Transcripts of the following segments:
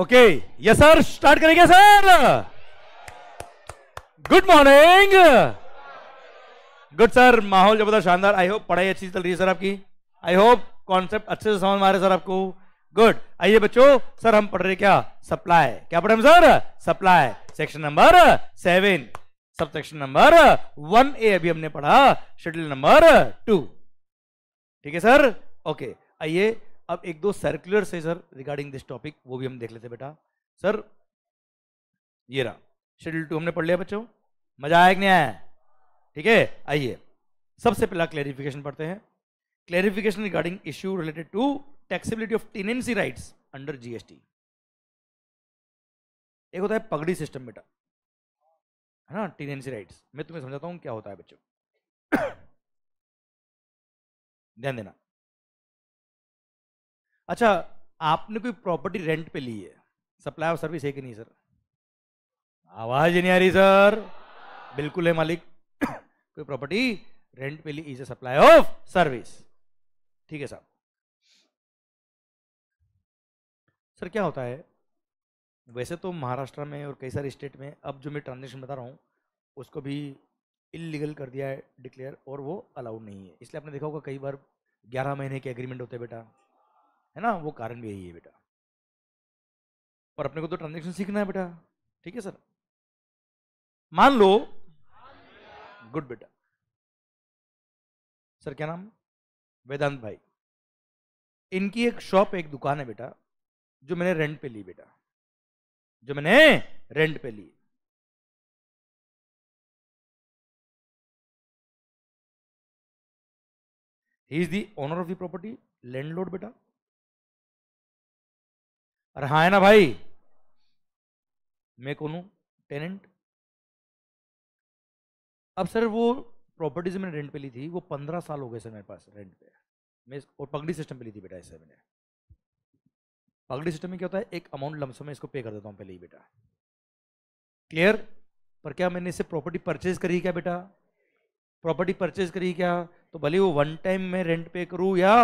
Okay yes sir start करेंगे sir good morning good sir माहौल जबरदस्त शानदार आई होप पढ़ाई अच्छी चल रही है सर आपकी आई होप कॉन्सेप्ट अच्छे से समझ मारे सर आपको गुड आइए बच्चों सर हम पढ़ रहे क्या सप्लाई क्या पढ़े हम sir supply section number seven सब सेक्शन नंबर वन ए अभी हमने पढ़ा शेड्यूल नंबर टू ठीक है सर ओके आइए अब एक दो सर्कुलर से सर रिगार्डिंग दिस टॉपिक वो भी हम देख लेते बेटा सर ये रहा शेड्यूल टू हमने पढ़ लिया बच्चों मजा आया कि नहीं आया ठीक है आइए सबसे पहला क्लैरिफिकेशन पढ़ते हैं clarification regarding issue related to taxability of tenancy rights under GST एक होता है पगड़ी सिस्टम बेटा है ना टेनेंसी राइट्स मैं तुम्हें समझाता हूँ क्या होता है बच्चों ध्यान देना अच्छा आपने कोई प्रॉपर्टी रेंट पे ली है सप्लाई ऑफ सर्विस है कि नहीं सर आवाज नहीं आ रही सर बिल्कुल है मालिक कोई प्रॉपर्टी रेंट पे ली is a supply of service ठीक है साहब सर क्या होता है वैसे तो महाराष्ट्र में और कई सारे स्टेट में अब जो मैं ट्रांजेक्शन बता रहा हूँ उसको भी इलीगल कर दिया है डिक्लेयर और वो अलाउड नहीं है इसलिए आपने देखा होगा कई बार ग्यारह महीने के एग्रीमेंट होते हैं बेटा है ना वो कारण भी यही है बेटा और अपने को तो ट्रांजेक्शन सीखना है बेटा ठीक है सर मान लो गुड बेटा सर क्या नाम वेदांत भाई इनकी एक शॉप एक दुकान है बेटा जो मैंने रेंट पे ली बेटा जो मैंने रेंट पे ली he is the owner of the property landlord बेटा अरे हाँ है ना भाई मैं कौन हूं टेनेंट अब सर वो प्रॉपर्टीज मैंने रेंट पे ली थी वो पंद्रह साल हो गए सर मेरे पास रेंट पे मैं और पगड़ी सिस्टम पे ली थी बेटा इसे मैंने पगड़ी सिस्टम में क्या होता है एक अमाउंट लमसम में इसको पे कर देता हूँ पहले ही बेटा क्लियर पर क्या मैंने इसे प्रॉपर्टी परचेज करी क्या बेटा प्रॉपर्टी परचेज करी क्या तो भले वो वन टाइम मैं रेंट पे करूँ या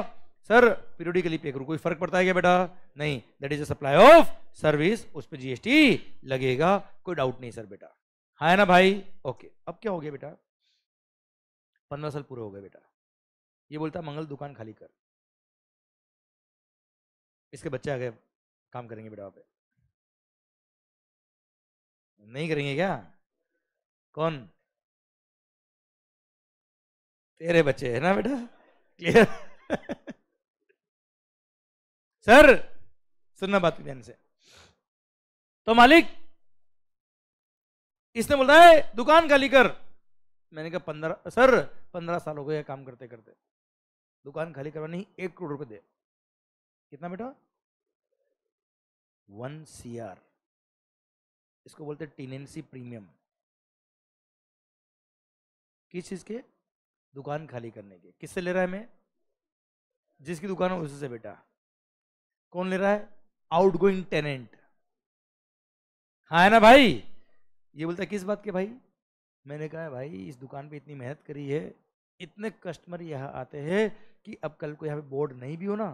सर पीरियोडिकली पे करूँ कोई फर्क पड़ता है क्या बेटा नहीं that is a supply of service उस पर जीएसटी लगेगा कोई डाउट नहीं सर बेटा हाँ है ना भाई ओके अब क्या हो गया बेटा पंद्रह साल पूरे हो गए बेटा ये बोलता मंगल दुकान खाली कर इसके बच्चे आगे काम करेंगे बेटा वहां पे नहीं करेंगे क्या कौन तेरे बच्चे है ना बेटा क्लियर सर सुनना बात ध्यान से तो मालिक इसने बोला है दुकान खाली कर मैंने कहा पंद्रह सर पंद्रह साल हो गए काम करते करते दुकान खाली करवानी एक करोड़ रुपए दे कितना बेटा वन सी आर इसको बोलते टीनेंसी प्रीमियम किस चीज के दुकान खाली करने के किससे ले रहा है मैं जिसकी दुकान है उसी से बेटा कौन ले रहा है आउट गोइंग टेनेंट हाँ है ना भाई ये बोलता है किस बात के भाई मैंने कहा भाई इस दुकान पे इतनी मेहनत करी है इतने कस्टमर यहाँ आते हैं कि अब कल को यहाँ पे बोर्ड नहीं भी हो ना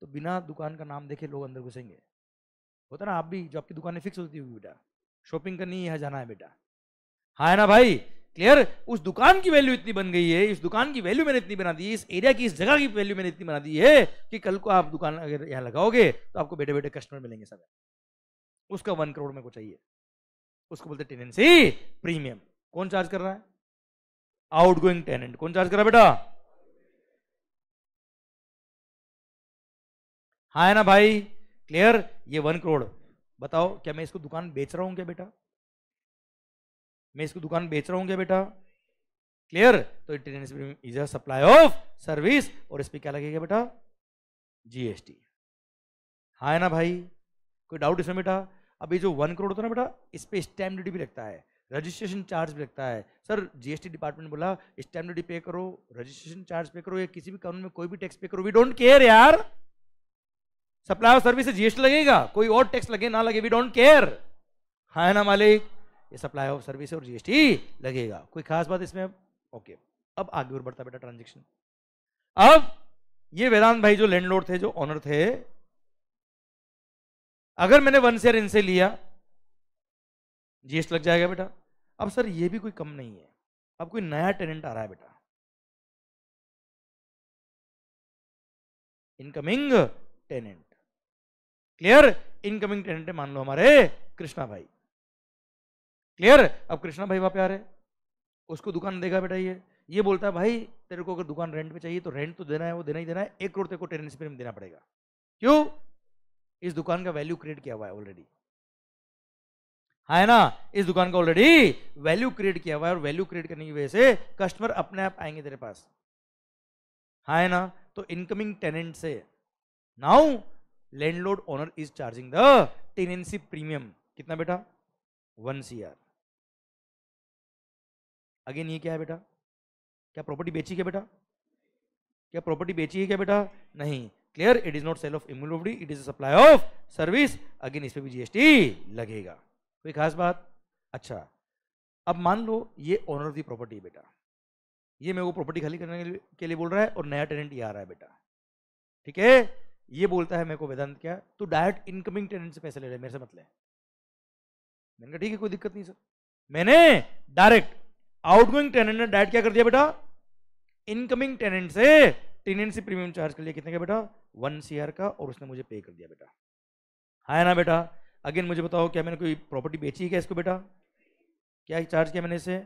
तो बिना दुकान का नाम देखे लोग अंदर घुसेंगे होता ना आप भी जो आपकी दुकानें फिक्स होती होगी बेटा शॉपिंग करनी यहाँ जाना है बेटा हाँ है ना भाई क्लियर उस दुकान की वैल्यू इतनी बन गई है इस दुकान की वैल्यू मैंने इतनी बना दी इस एरिया की इस जगह की वैल्यू मैंने इतनी बना दी है कि कल को आप दुकान अगर यहाँ लगाओगे तो आपको बेटे बेटे कस्टमर मिलेंगे सब उसका वन करोड़ में को चाहिए उसको बोलते टेनेंसी प्रीमियम कौन चार्ज कर रहा है आउट गोइंग टेनेंट कौन चार्ज कर रहा है बेटा हाँ है ना भाई क्लियर ये वन करोड़ बताओ क्या मैं इसको दुकान बेच रहा हूं क्या बेटा मैं इसको दुकान बेच रहा हूँ क्या बेटा क्लियर तो intelligence is a supply of service और इस पर क्या लगेगा बेटा जीएसटी हाँ है ना भाई कोई डाउट इसमें बेटा अब ये जो वन करोड़ होता है ना बेटा इस पर स्टैम्प ड्यूटी भी लगता है रजिस्ट्रेशन चार्ज भी लगता है सर जीएसटी डिपार्टमेंट बोला स्टैम्प ड्यूटी पे करो रजिस्ट्रेशन चार्ज पे करो या किसी भी कानून में कोई भी टैक्स पे करो वी डोंट केयर यार सप्लाई ऑफ सर्विस से जीएसटी लगेगा कोई और टैक्स लगे ना लगे वी डोंट केयर हाँ है ना मालिक ये सप्लाई ऑफ सर्विस और जीएसटी लगेगा कोई खास बात इसमें अब ओके अब आगे और बढ़ता बेटा ट्रांजेक्शन अब ये वेदांत भाई जो लैंडलॉर्ड थे जो ऑनर थे अगर मैंने वन शेयर इनसे लिया जीएसटी लग जाएगा बेटा अब सर ये भी कोई कम नहीं है अब कोई नया टेनेंट आ रहा है बेटा incoming tenant clear incoming tenant मान लो हमारे कृष्णा भाई क्लियर अब कृष्णा भाई वहाँ पे आ रहे उसको दुकान देगा बेटा ये ये बोलता है भाई तेरे को अगर दुकान रेंट पे चाहिए तो रेंट तो देना है वो देना ही देना है एक करोड़ तेरे को टेरेंस पे देना पड़ेगा क्यों इस दुकान का वैल्यू क्रिएट किया हुआ है ऑलरेडी हाँ है ना इस दुकान का ऑलरेडी वैल्यू क्रिएट किया हुआ है और वैल्यू क्रिएट करने की वजह से कस्टमर अपने आप आएंगे तेरे पास हाँ है ना तो इनकमिंग टेनेंट से now landlord owner is charging the tenancy premium कितना बेटा वन सी आर अगेन ये क्या है बेटा क्या प्रॉपर्टी बेची क्या बेटा क्या प्रॉपर्टी बेची है क्या बेटा नहीं clear it is not sale of इम्यूनोवडी it is supply of service again इस पर भी जीएसटी लगेगा कोई खास बात अच्छा अब मान लो ये ऑनर दी प्रॉपर्टी बेटा ये मेरे को प्रॉपर्टी खाली करने के लिए बोल रहा है और नया टेनेंट ये आ रहा है बेटा ठीक है ये बोलता है मेरे को वेदांत क्या तो डायरेक्ट इनकमिंग टेनेंट से पैसे ले रहे मेरे से मतलब मैंने कहा ठीक है कोई दिक्कत नहीं सर मैंने डायरेक्ट आउटगोइंग टेनेंट ने डायरेक्ट क्या कर दिया बेटा इनकमिंग टेनेंट से टेनेंसी प्रीमियम चार्ज कर लिया कितने का बेटा वन सी का और उसने मुझे पे कर दिया बेटा हाँ ना बेटा अगेन मुझे बताओ क्या मैंने कोई प्रॉपर्टी बेची है क्या इसको बेटा क्या चार्ज किया मैंने इसे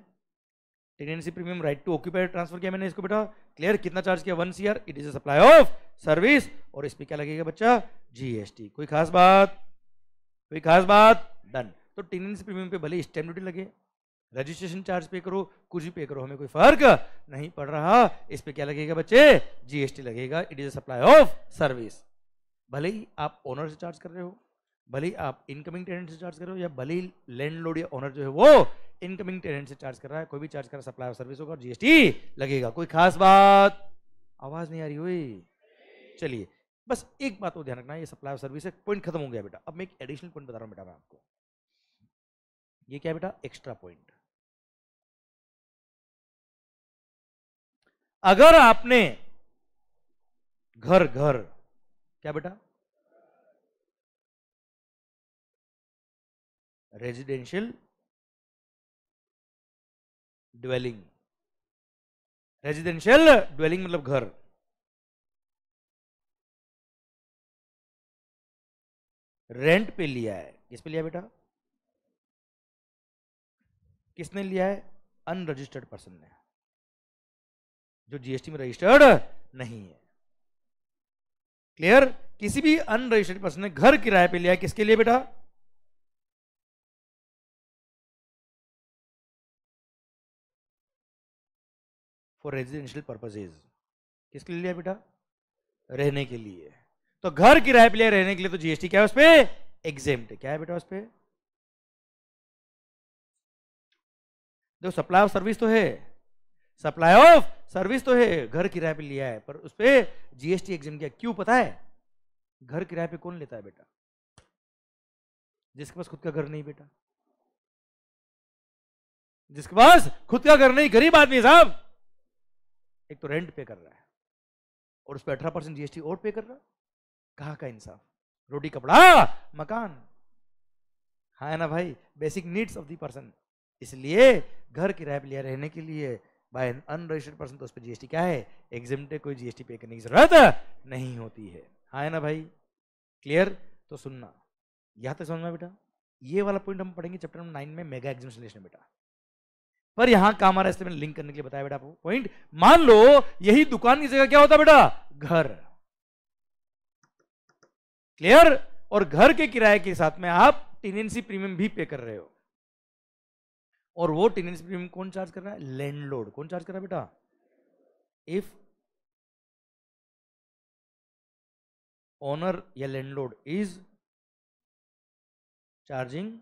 tenancy premium right to occupied transfer किया मैंने इसको बेटा क्लियर कितना चार्ज किया one C it is a supply of service और इस पर क्या लगेगा बच्चा जी कोई खास बात कोई खास बात डन तो टेनेंसी प्रीमियम पे भले स्टैम्प ड्यूटी लगे रजिस्ट्रेशन चार्ज पे करो कुछ भी पे करो हमें कोई फर्क नहीं पड़ रहा इस पे क्या लगेगा बच्चे जीएसटी लगेगा it is a supply of service भले ही आप ओनर से चार्ज कर रहे हो भले ही आप इनकमिंग टेनेंट से चार्ज कर रहे हो या भले ही लैंडलॉर्ड या ओनर जो है वो इनकमिंग टेनेंट से चार्ज कर रहा है कोई भी चार्ज कर रहा है सप्लाई ऑफ सर्विस होगा और जीएसटी लगेगा कोई खास बात आवाज नहीं आ रही हुई चलिए बस एक बात को ध्यान रखना ये सप्लाई ऑफ सर्विस पॉइंट खत्म हो गया बेटा अब मैं एक एडिशनल पॉइंट बता रहा हूँ बेटा मैं आपको ये क्या बेटा एक्स्ट्रा पॉइंट अगर आपने घर घर क्या बेटा रेजिडेंशियल ड्वेलिंग रेजिडेंशियल ड्वेलिंग मतलब घर रेंट पे लिया है किस पे लिया बेटा किसने लिया है अनरजिस्टर्ड पर्सन ने जो जीएसटी में रजिस्टर्ड नहीं है क्लियर किसी भी अनरजिस्टर्ड पर्सन ने घर किराए पे लिया किसके लिए बेटा फॉर रेजिडेंशियल पर्पजेज किसके लिए लिया बेटा रहने के लिए तो घर किराए पे लिया रहने के लिए तो जीएसटी क्या है उस पर एग्जेम क्या है बेटा उस पर देखो सप्लाई ऑफ सर्विस तो है सप्लाई ऑफ सर्विस तो है घर किराए पे लिया है पर उस पर जीएसटी एग्जाम किया क्यों पता है घर किराए पे कौन लेता है बेटा जिसके पास खुद का घर नहीं बेटा जिसके पास खुद का घर नहीं गरीब आदमी साहब एक तो रेंट पे कर रहा है और उस पर अठारह परसेंट जीएसटी और पे कर रहा कहा का इंसाफ रोटी कपड़ा मकान हाँ ना भाई basic needs of the person इसलिए घर किराए पर लिया रहने के लिए बाय एन अनरजिस्टर्ड पर्सन तो उस पर जीएसटी क्या है एग्जिमटे कोई जीएसटी पे करने की जरूरत नहीं होती है हाँ है ना भाई क्लियर तो सुनना यहां तक समझना बेटा ये वाला पॉइंट हम पढ़ेंगे चैप्टर नंबर नाइन में मेगा एग्जामिनेशन लिस्ट में बेटा पर यहां काम आ रहा है इसलिए लिंक करने के लिए बताया बेटा आपको पॉइंट मान लो यही दुकान की जगह क्या होता बेटा घर क्लियर और घर के किराए के साथ में आप टेनेंसी प्रीमियम भी पे कर रहे हो और वो टेनेंस प्रीमियम कौन चार्ज कर रहा है लैंडलॉर्ड कौन चार्ज कर रहा है बेटा इफ ओनर या landlord is charging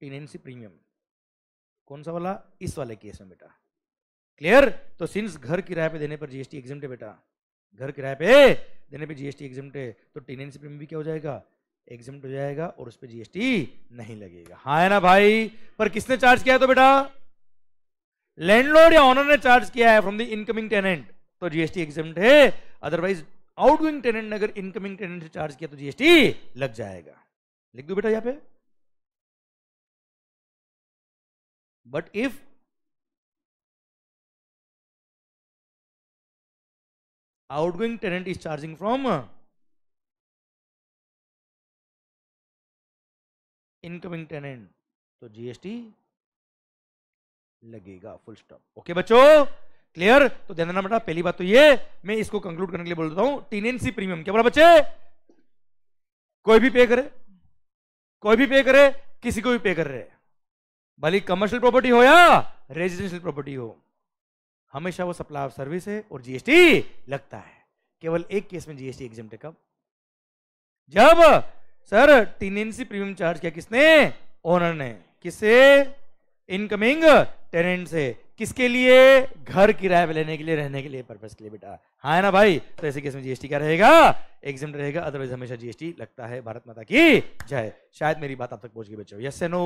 tenancy premium कौन सा वाला इस वाले केस में बेटा क्लियर तो सिंस घर किराए पे देने पर जीएसटी है बेटा घर किराए पे देने पे जीएसटी है तो टेनेंसी प्रीमियम भी क्या हो जाएगा एग्जाम हो जाएगा और उस पर जीएसटी नहीं लगेगा हाँ है ना भाई पर किसने चार्ज किया है तो बेटा लैंडलॉर्ड या ऑनर ने चार्ज किया है फ्रॉम द इनकमिंग टेनेंट तो जीएसटी एग्जाम है अदरवाइज आउटगोइंग टेनेंट ने अगर इनकमिंग टेनेंट से चार्ज किया तो जीएसटी लग जाएगा लिख दो बेटा यहां पे but if outgoing tenant is charging from incoming tenant तो जीएसटी लगेगा फुल स्टॉप ओके बच्चों क्लियर तो ध्यान देना बेटा पहली बात तो ये मैं इसको कंक्लूड करने के लिए बोल देता हूं टीनेंसी प्रीमियम क्या बोला बच्चे कोई भी पे करे कोई भी पे करे किसी को भी पे कर रहे भले कमर्शियल प्रॉपर्टी हो या रेजिडेंशियल प्रॉपर्टी हो हमेशा वो सप्लाई ऑफ सर्विस है और जीएसटी लगता है केवल एक केस में जीएसटी एग्जाम कब जब सर टीनेंसी प्रीमियम चार्ज किया किसने ओनर ने किसे इनकमिंग टेनेंट से किसके लिए घर किराए पे लेने के लिए रहने के लिए पर्पज के लिए बेटा हाँ है ना भाई तो ऐसे केस में जीएसटी क्या रहेगा एग्जाम रहेगा अदरवाइज हमेशा जीएसटी लगता है भारत माता की जय शायद मेरी बात आप तक पहुंच गई बच्चों यस नो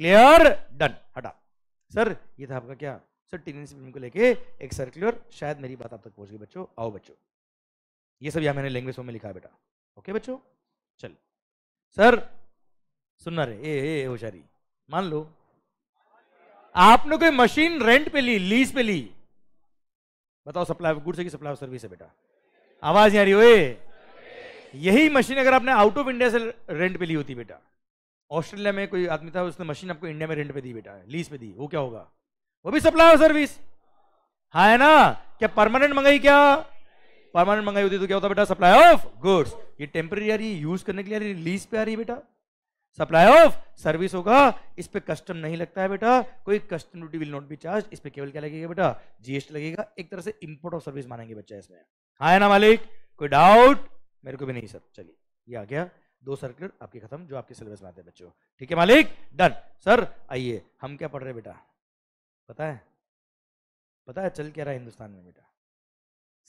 क्लियर डन हटा सर ये था आपका क्या सर टीनेंसी प्रीमियम को लेके एक सर्कुलर शायद मेरी बात आप तक पहुंच गई बच्चों आओ बच्चों ये सब यहाँ मैंने लैंग्वेज में लिखा है बेटा ओके बच्चों चल सर सुनना रहे ए ए होशारी मान लो आपने कोई मशीन रेंट पे ली लीज पे ली बताओ सप्लाई गुड्स की सप्लाई सर्विस है बेटा आवाज नहीं आ रही हो यही मशीन अगर आपने आउट ऑफ इंडिया से रेंट पे ली होती बेटा ऑस्ट्रेलिया में कोई आदमी था उसने मशीन आपको इंडिया में रेंट पे दी बेटा लीज पे दी वो क्या होगा वो भी सप्लाई सर्विस हाँ है ना क्या परमानेंट मंगाई क्या परमानेंट मंगाई होती तो क्या होता बेटा सप्लाई ऑफ गुड्स ये टेम्परेरी आ रही है यूज करने के लिए आ रही है लीज पे आ रही है बेटा सप्लाई ऑफ सर्विस होगा इस पे कस्टम नहीं लगता है बेटा कोई custom duty will not be charge इस पे केवल क्या लगेगा बेटा जीएसटी लगेगा एक तरह से इंपोर्ट ऑफ सर्विस मानेंगे बच्चा इसमें हाँ है ना मालिक कोई डाउट मेरे को भी नहीं सर चलिए ये आ गया दो सर्कुलर आपके खत्म जो आपके सिलेबस में आते हैं बच्चों ठीक है मालिक डन सर आइए हम क्या पढ़ रहे बेटा पता है पता है चल क्या रहा है हिंदुस्तान में बेटा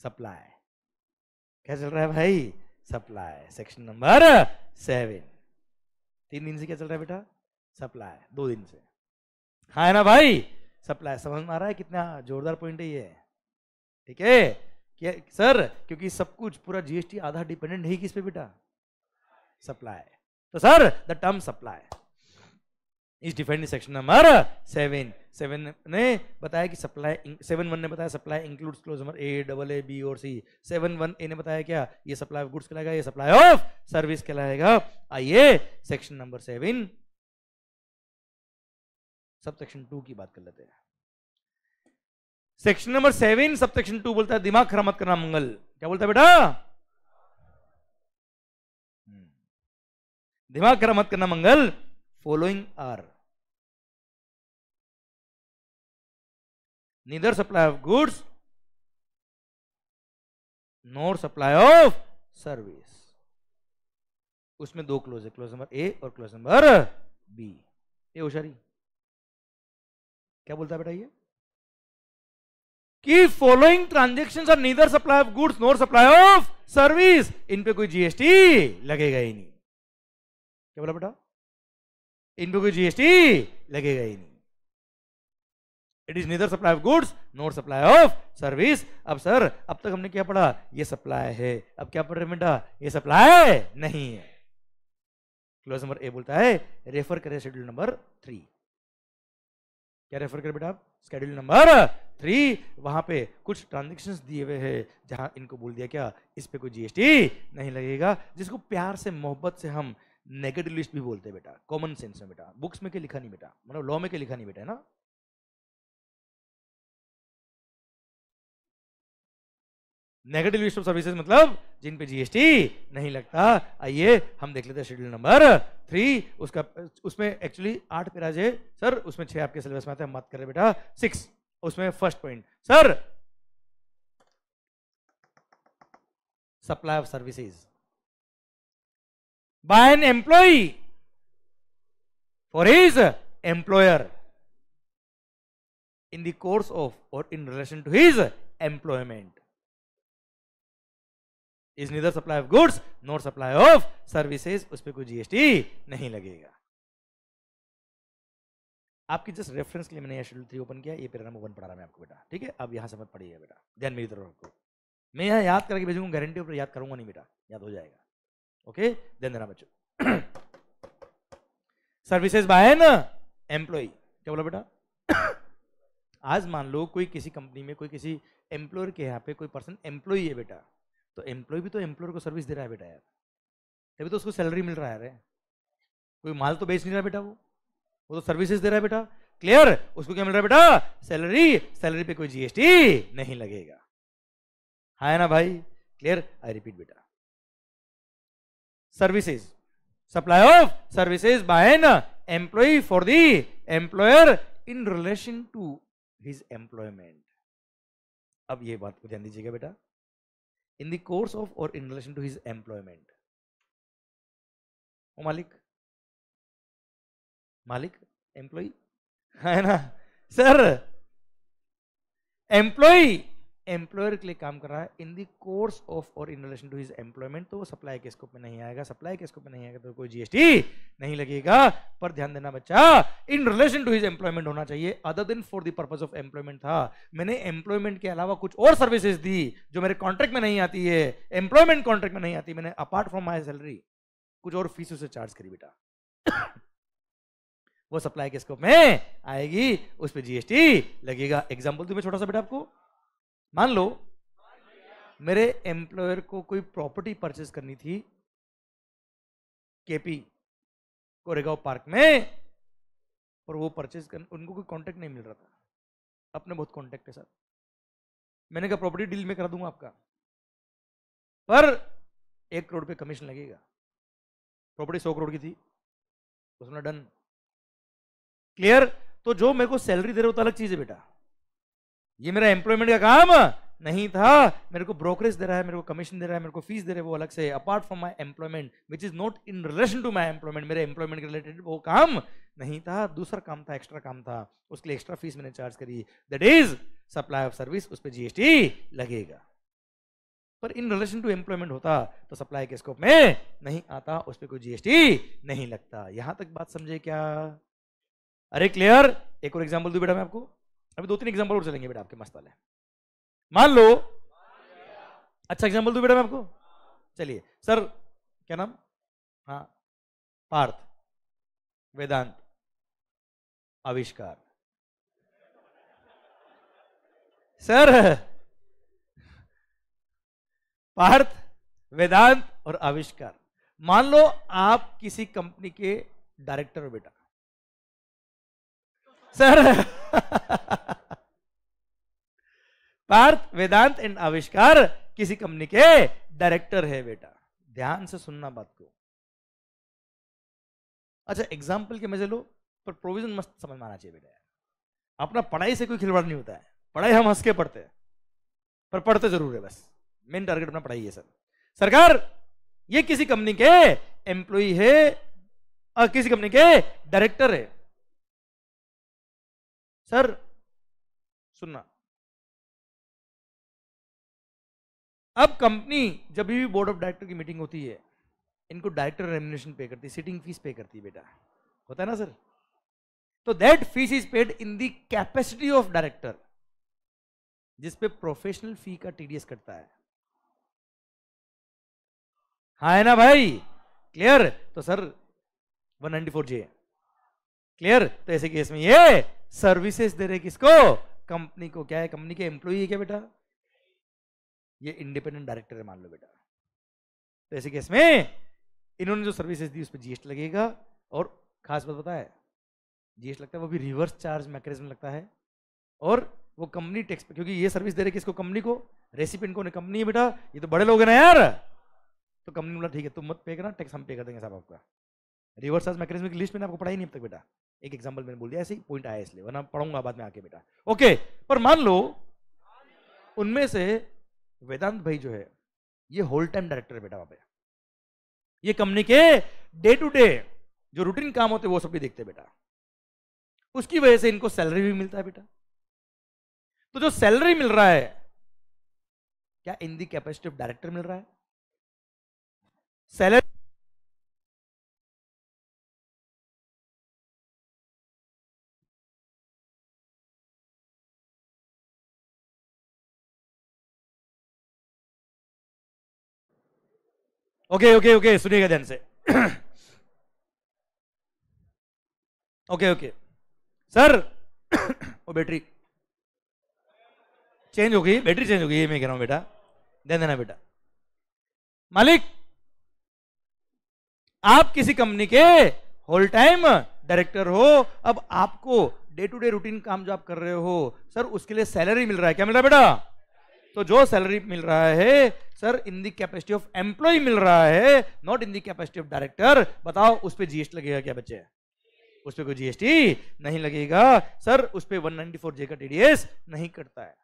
सप्लाई क्या चल रहा है भाई सप्लाई सेक्शन नंबर सेवन तीन दिन से क्या चल रहा है बेटा सप्लाई दो दिन से हाँ है ना भाई सप्लाई समझ में आ रहा है कितना जोरदार पॉइंट है ये ठीक है सर क्योंकि सब कुछ पूरा जीएसटी आधा डिपेंडेंट है किस पे बेटा सप्लाई तो sir the term supply is defined in section number seven seven ने बताया कि सप्लाई सेवन वन ने बताया supply includes clause number A double A B और सी सेवन वन ए ने बताया क्या ये सप्लाई ऑफ गुड्स कहलाएगा ये सप्लाई ऑफ सर्विस कहलाएगा आइए सेक्शन नंबर सेवन सब सेक्शन टू की बात कर लेते हैं सेक्शन नंबर सेवन सब सेक्शन टू बोलता है दिमाग खराब मत करना मंगल क्या बोलता है बेटा हम्म। दिमाग खरा मत करना मंगल following are neither supply of goods nor supply of service उसमें दो क्लोज है क्लोज नंबर ए और क्लोज नंबर बी ए होशारी क्या बोलता है बेटा ये कि following transaction are neither supply of goods nor supply of service इन पे कोई जीएसटी लगेगा ही नहीं क्या बोला बेटा इन पर कोई जीएसटी लगेगा ही नहीं it is neither supply of goods not supply of service अब सर अब तक हमने क्या पढ़ा ये सप्लाई है अब क्या पढ़ रहे बेटा ये सप्लाई नहीं है क्लोज नंबर ए बोलता है रेफर करें शेड्यूल नंबर थ्री क्या रेफर करें बेटा शेड्यूल नंबर थ्री वहां पे कुछ ट्रांजेक्शन दिए हुए हैं जहां इनको बोल दिया क्या इस पे कोई जीएसटी नहीं लगेगा जिसको प्यार से मोहब्बत से हम नेगेटिव लिस्ट भी बोलते हैं बेटा कॉमन सेंस में बेटा बुक्स में क्या लिखा नहीं बेटा मतलब लॉ में क्या लिखा नहीं बेटा है ना नेगेटिव लिस्ट ऑफ सर्विसेज मतलब जिन पे जीएसटी नहीं लगता आइए हम देख लेते हैं शेड्यूल नंबर थ्री उसका उसमें एक्चुअली आठ पेराज है सर उसमें छह आपके सिलेबस में आते हैं मत कर रहे बेटा सिक्स उसमें first point sir supply of services by an employee for his employer in the course of or in relation to his employment is neither supply of goods nor supply of services उस पर कोई GST नहीं लगेगा आपकी just reference के लिए मैंने schedule three open किया ये पेरा नंबर वन पढ़ा रहा मैं आपको बेटा ठीक है अब यहाँ मत पड़िएगा बेटा ध्यान मेरी तरफ आपको मैं यहाँ याद करके भेजूंगा गारंटी ऊपर याद करूंगा नहीं बेटा याद हो जाएगा ओके ध्यान देना बच्चों सर्विसेज बाय ना एम्प्लॉय क्या बोला बेटा आज मान लो कोई किसी कंपनी में कोई किसी एम्प्लॉयर के यहाँ पे कोई पर्सन एम्प्लॉय है बेटा तो एम्प्लॉय भी तो एम्प्लॉयर को सर्विस दे रहा है बेटा यार तभी तो उसको सैलरी मिल रहा है अरे कोई माल तो बेच नहीं रहा बेटा वो वो तो सर्विसेज दे रहा है बेटा क्लियर उसको क्या मिल रहा है बेटा सैलरी सैलरी पे कोई जीएसटी नहीं लगेगा हाँ ना भाई क्लियर आई रिपीट बेटा services. Supply of services by an employee for the employer in relation to his employment. अब ये बात को ध्यान दीजिएगा बेटा इन द कोर्स ऑफ और in relation to his employment वो मालिक मालिक एम्प्लॉय है ना सर एम्प्लॉय एम्प्लॉयर के लिए काम कर रहा है इन दी कोर्स ऑफ और in relation to his employment तो वो सप्लाई के स्कोप में नहीं आएगा सप्लाई के स्कोप में नहीं आएगा तो कोई जीएसटी नहीं लगेगा पर ध्यान देना बच्चा in relation to his employment होना चाहिए other than for the purpose of employment था मैंने एम्प्लॉयमेंट के अलावा कुछ और सर्विसेज दी जो मेरे कॉन्ट्रैक्ट में नहीं आती है एम्प्लॉयमेंट कॉन्ट्रैक्ट में नहीं आती मैंने अपार्ट फ्रॉम माई सैलरी कुछ और फीस उसे चार्ज करी बेटा वो सप्लाई के स्कोप में आएगी उस पर जीएसटी लगेगा एग्जाम्पल तुम्हें छोटा सा बेटा आपको मान लो मेरे एम्प्लॉयर को कोई प्रॉपर्टी परचेज करनी थी केपी कोरेगांव पार्क में और वो परचेज कर उनको कोई कांटेक्ट नहीं मिल रहा था अपने बहुत कांटेक्ट है सर मैंने कहा प्रॉपर्टी डील में करा दूंगा आपका पर एक करोड़ पे कमीशन लगेगा प्रॉपर्टी सौ करोड़ की थी उसने डन क्लियर तो जो मेरे को सैलरी दे रहे हो तो अलग चीज़ है बेटा ये मेरा एम्प्लॉयमेंट का काम नहीं था मेरे को ब्रोकरेज दे रहा है मेरे को कमीशन दे रहा है मेरे को फीस दे रहा है वो अलग से apart from my employment which is not in relation to my employment मेरे एम्प्लॉयमेंट के रिलेटेड वो काम नहीं था दूसरा काम था एक्स्ट्रा काम था उसके लिए एक्स्ट्रा फीस मैंने चार्ज करी that is supply of service उस पर जीएसटी लगेगा पर इन रिलेशन टू एम्प्लॉयमेंट होता तो सप्लाई के स्कोप में नहीं आता उस पर कोई जीएसटी नहीं लगता यहां तक बात समझे क्या अरे क्लियर एक और एग्जाम्पल दू बेटा मैं आपको अभी दो तीन एग्जाम्पल और चलेंगे बेटा आपके मस्त वाले मान लो अच्छा एग्जाम्पल दू बेटा मैं आपको चलिए सर क्या नाम हाँ पार्थ वेदांत आविष्कार सर पार्थ वेदांत और आविष्कार मान लो आप किसी कंपनी के डायरेक्टर हो बेटा सर पार्थ वेदांत एंड आविष्कार किसी कंपनी के डायरेक्टर है बेटा ध्यान से सुनना बात को अच्छा एग्जाम्पल के मजे लो पर प्रोविजन मस्त समझ में आना चाहिए बेटा अपना पढ़ाई से कोई खिलवाड़ नहीं होता है पढ़ाई हम हंस के पढ़ते हैं पर पढ़ते जरूर है बस मेन टारगेट अपना पढ़ाई है सर सरकार ये किसी कंपनी के एम्प्लॉय है और किसी कंपनी के डायरेक्टर है सर सुनना अब कंपनी जब भी बोर्ड ऑफ डायरेक्टर की मीटिंग होती है इनको डायरेक्टर रेमिनेशन पे करती है सिटिंग फीस पे करती है बेटा होता है ना सर तो that fees is paid in the capacity of director जिसपे प्रोफेशनल फी का टीडीएस कटता है हा है ना भाई क्लियर तो सर 194 जे क्लियर तो ऐसे केस में ये सर्विसेज दे रहे किसको कंपनी को क्या है कंपनी के एम्प्लॉई है क्या बेटा ये इंडिपेंडेंट डायरेक्टर है मान लो बेटा तो ऐसे केस में इन्होंने जो सर्विसेज दी उस पर जीएसटी लगेगा और खास बात पता है जीएसटी लगता है वो भी रिवर्स चार्ज मैकेजम लगता है और वो कंपनी टैक्स पे क्योंकि ये सर्विस दे रहे किसको कंपनी को रेसिपेंट को कंपनी है बेटा ये तो बड़े लोग हैं ना यार तो कंपनी बोला ठीक है तुम मत पे करना टैक्स हम पे कर देंगे साहब आपका रिवर्स चार्ज मैकेनिज्म की लिस्ट मैंने आपको पढ़ाई नहीं अब तक बेटा एक एग्जाम्पल मैंने बोल दिया ऐसे ही पॉइंट आया इसलिए वरना पढ़ूंगा बाद में आके बेटा ओके पर मान लो उनमें से वेदांत भाई जो है ये होल टाइम डायरेक्टर है बेटा वहां पे ये कंपनी के डे टू डे जो रूटीन काम होते वो सब भी देखते बेटा उसकी वजह से इनको सैलरी भी मिलता है बेटा तो जो सैलरी मिल रहा है क्या in the capacity of director मिल रहा है सैलरी ओके ओके ओके सुनिएगा ध्यान से ओके ओके सर वो बैटरी चेंज हो गई बैटरी चेंज हो गई ये मैं कह रहा हूं बेटा ध्यान देना बेटा मालिक आप किसी कंपनी के होल टाइम डायरेक्टर हो अब आपको डे टू डे रूटीन काम जो आप कर रहे हो सर उसके लिए सैलरी मिल रहा है क्या मिल रहा है बेटा तो जो सैलरी मिल रहा है sir in the capacity of employee मिल रहा है not in the capacity of director बताओ उस पर जीएसटी लगेगा क्या बच्चे उस पर कोई जीएसटी नहीं लगेगा सर उस पर वन नाइनटी फोर जे का टीडीएस नहीं कटता है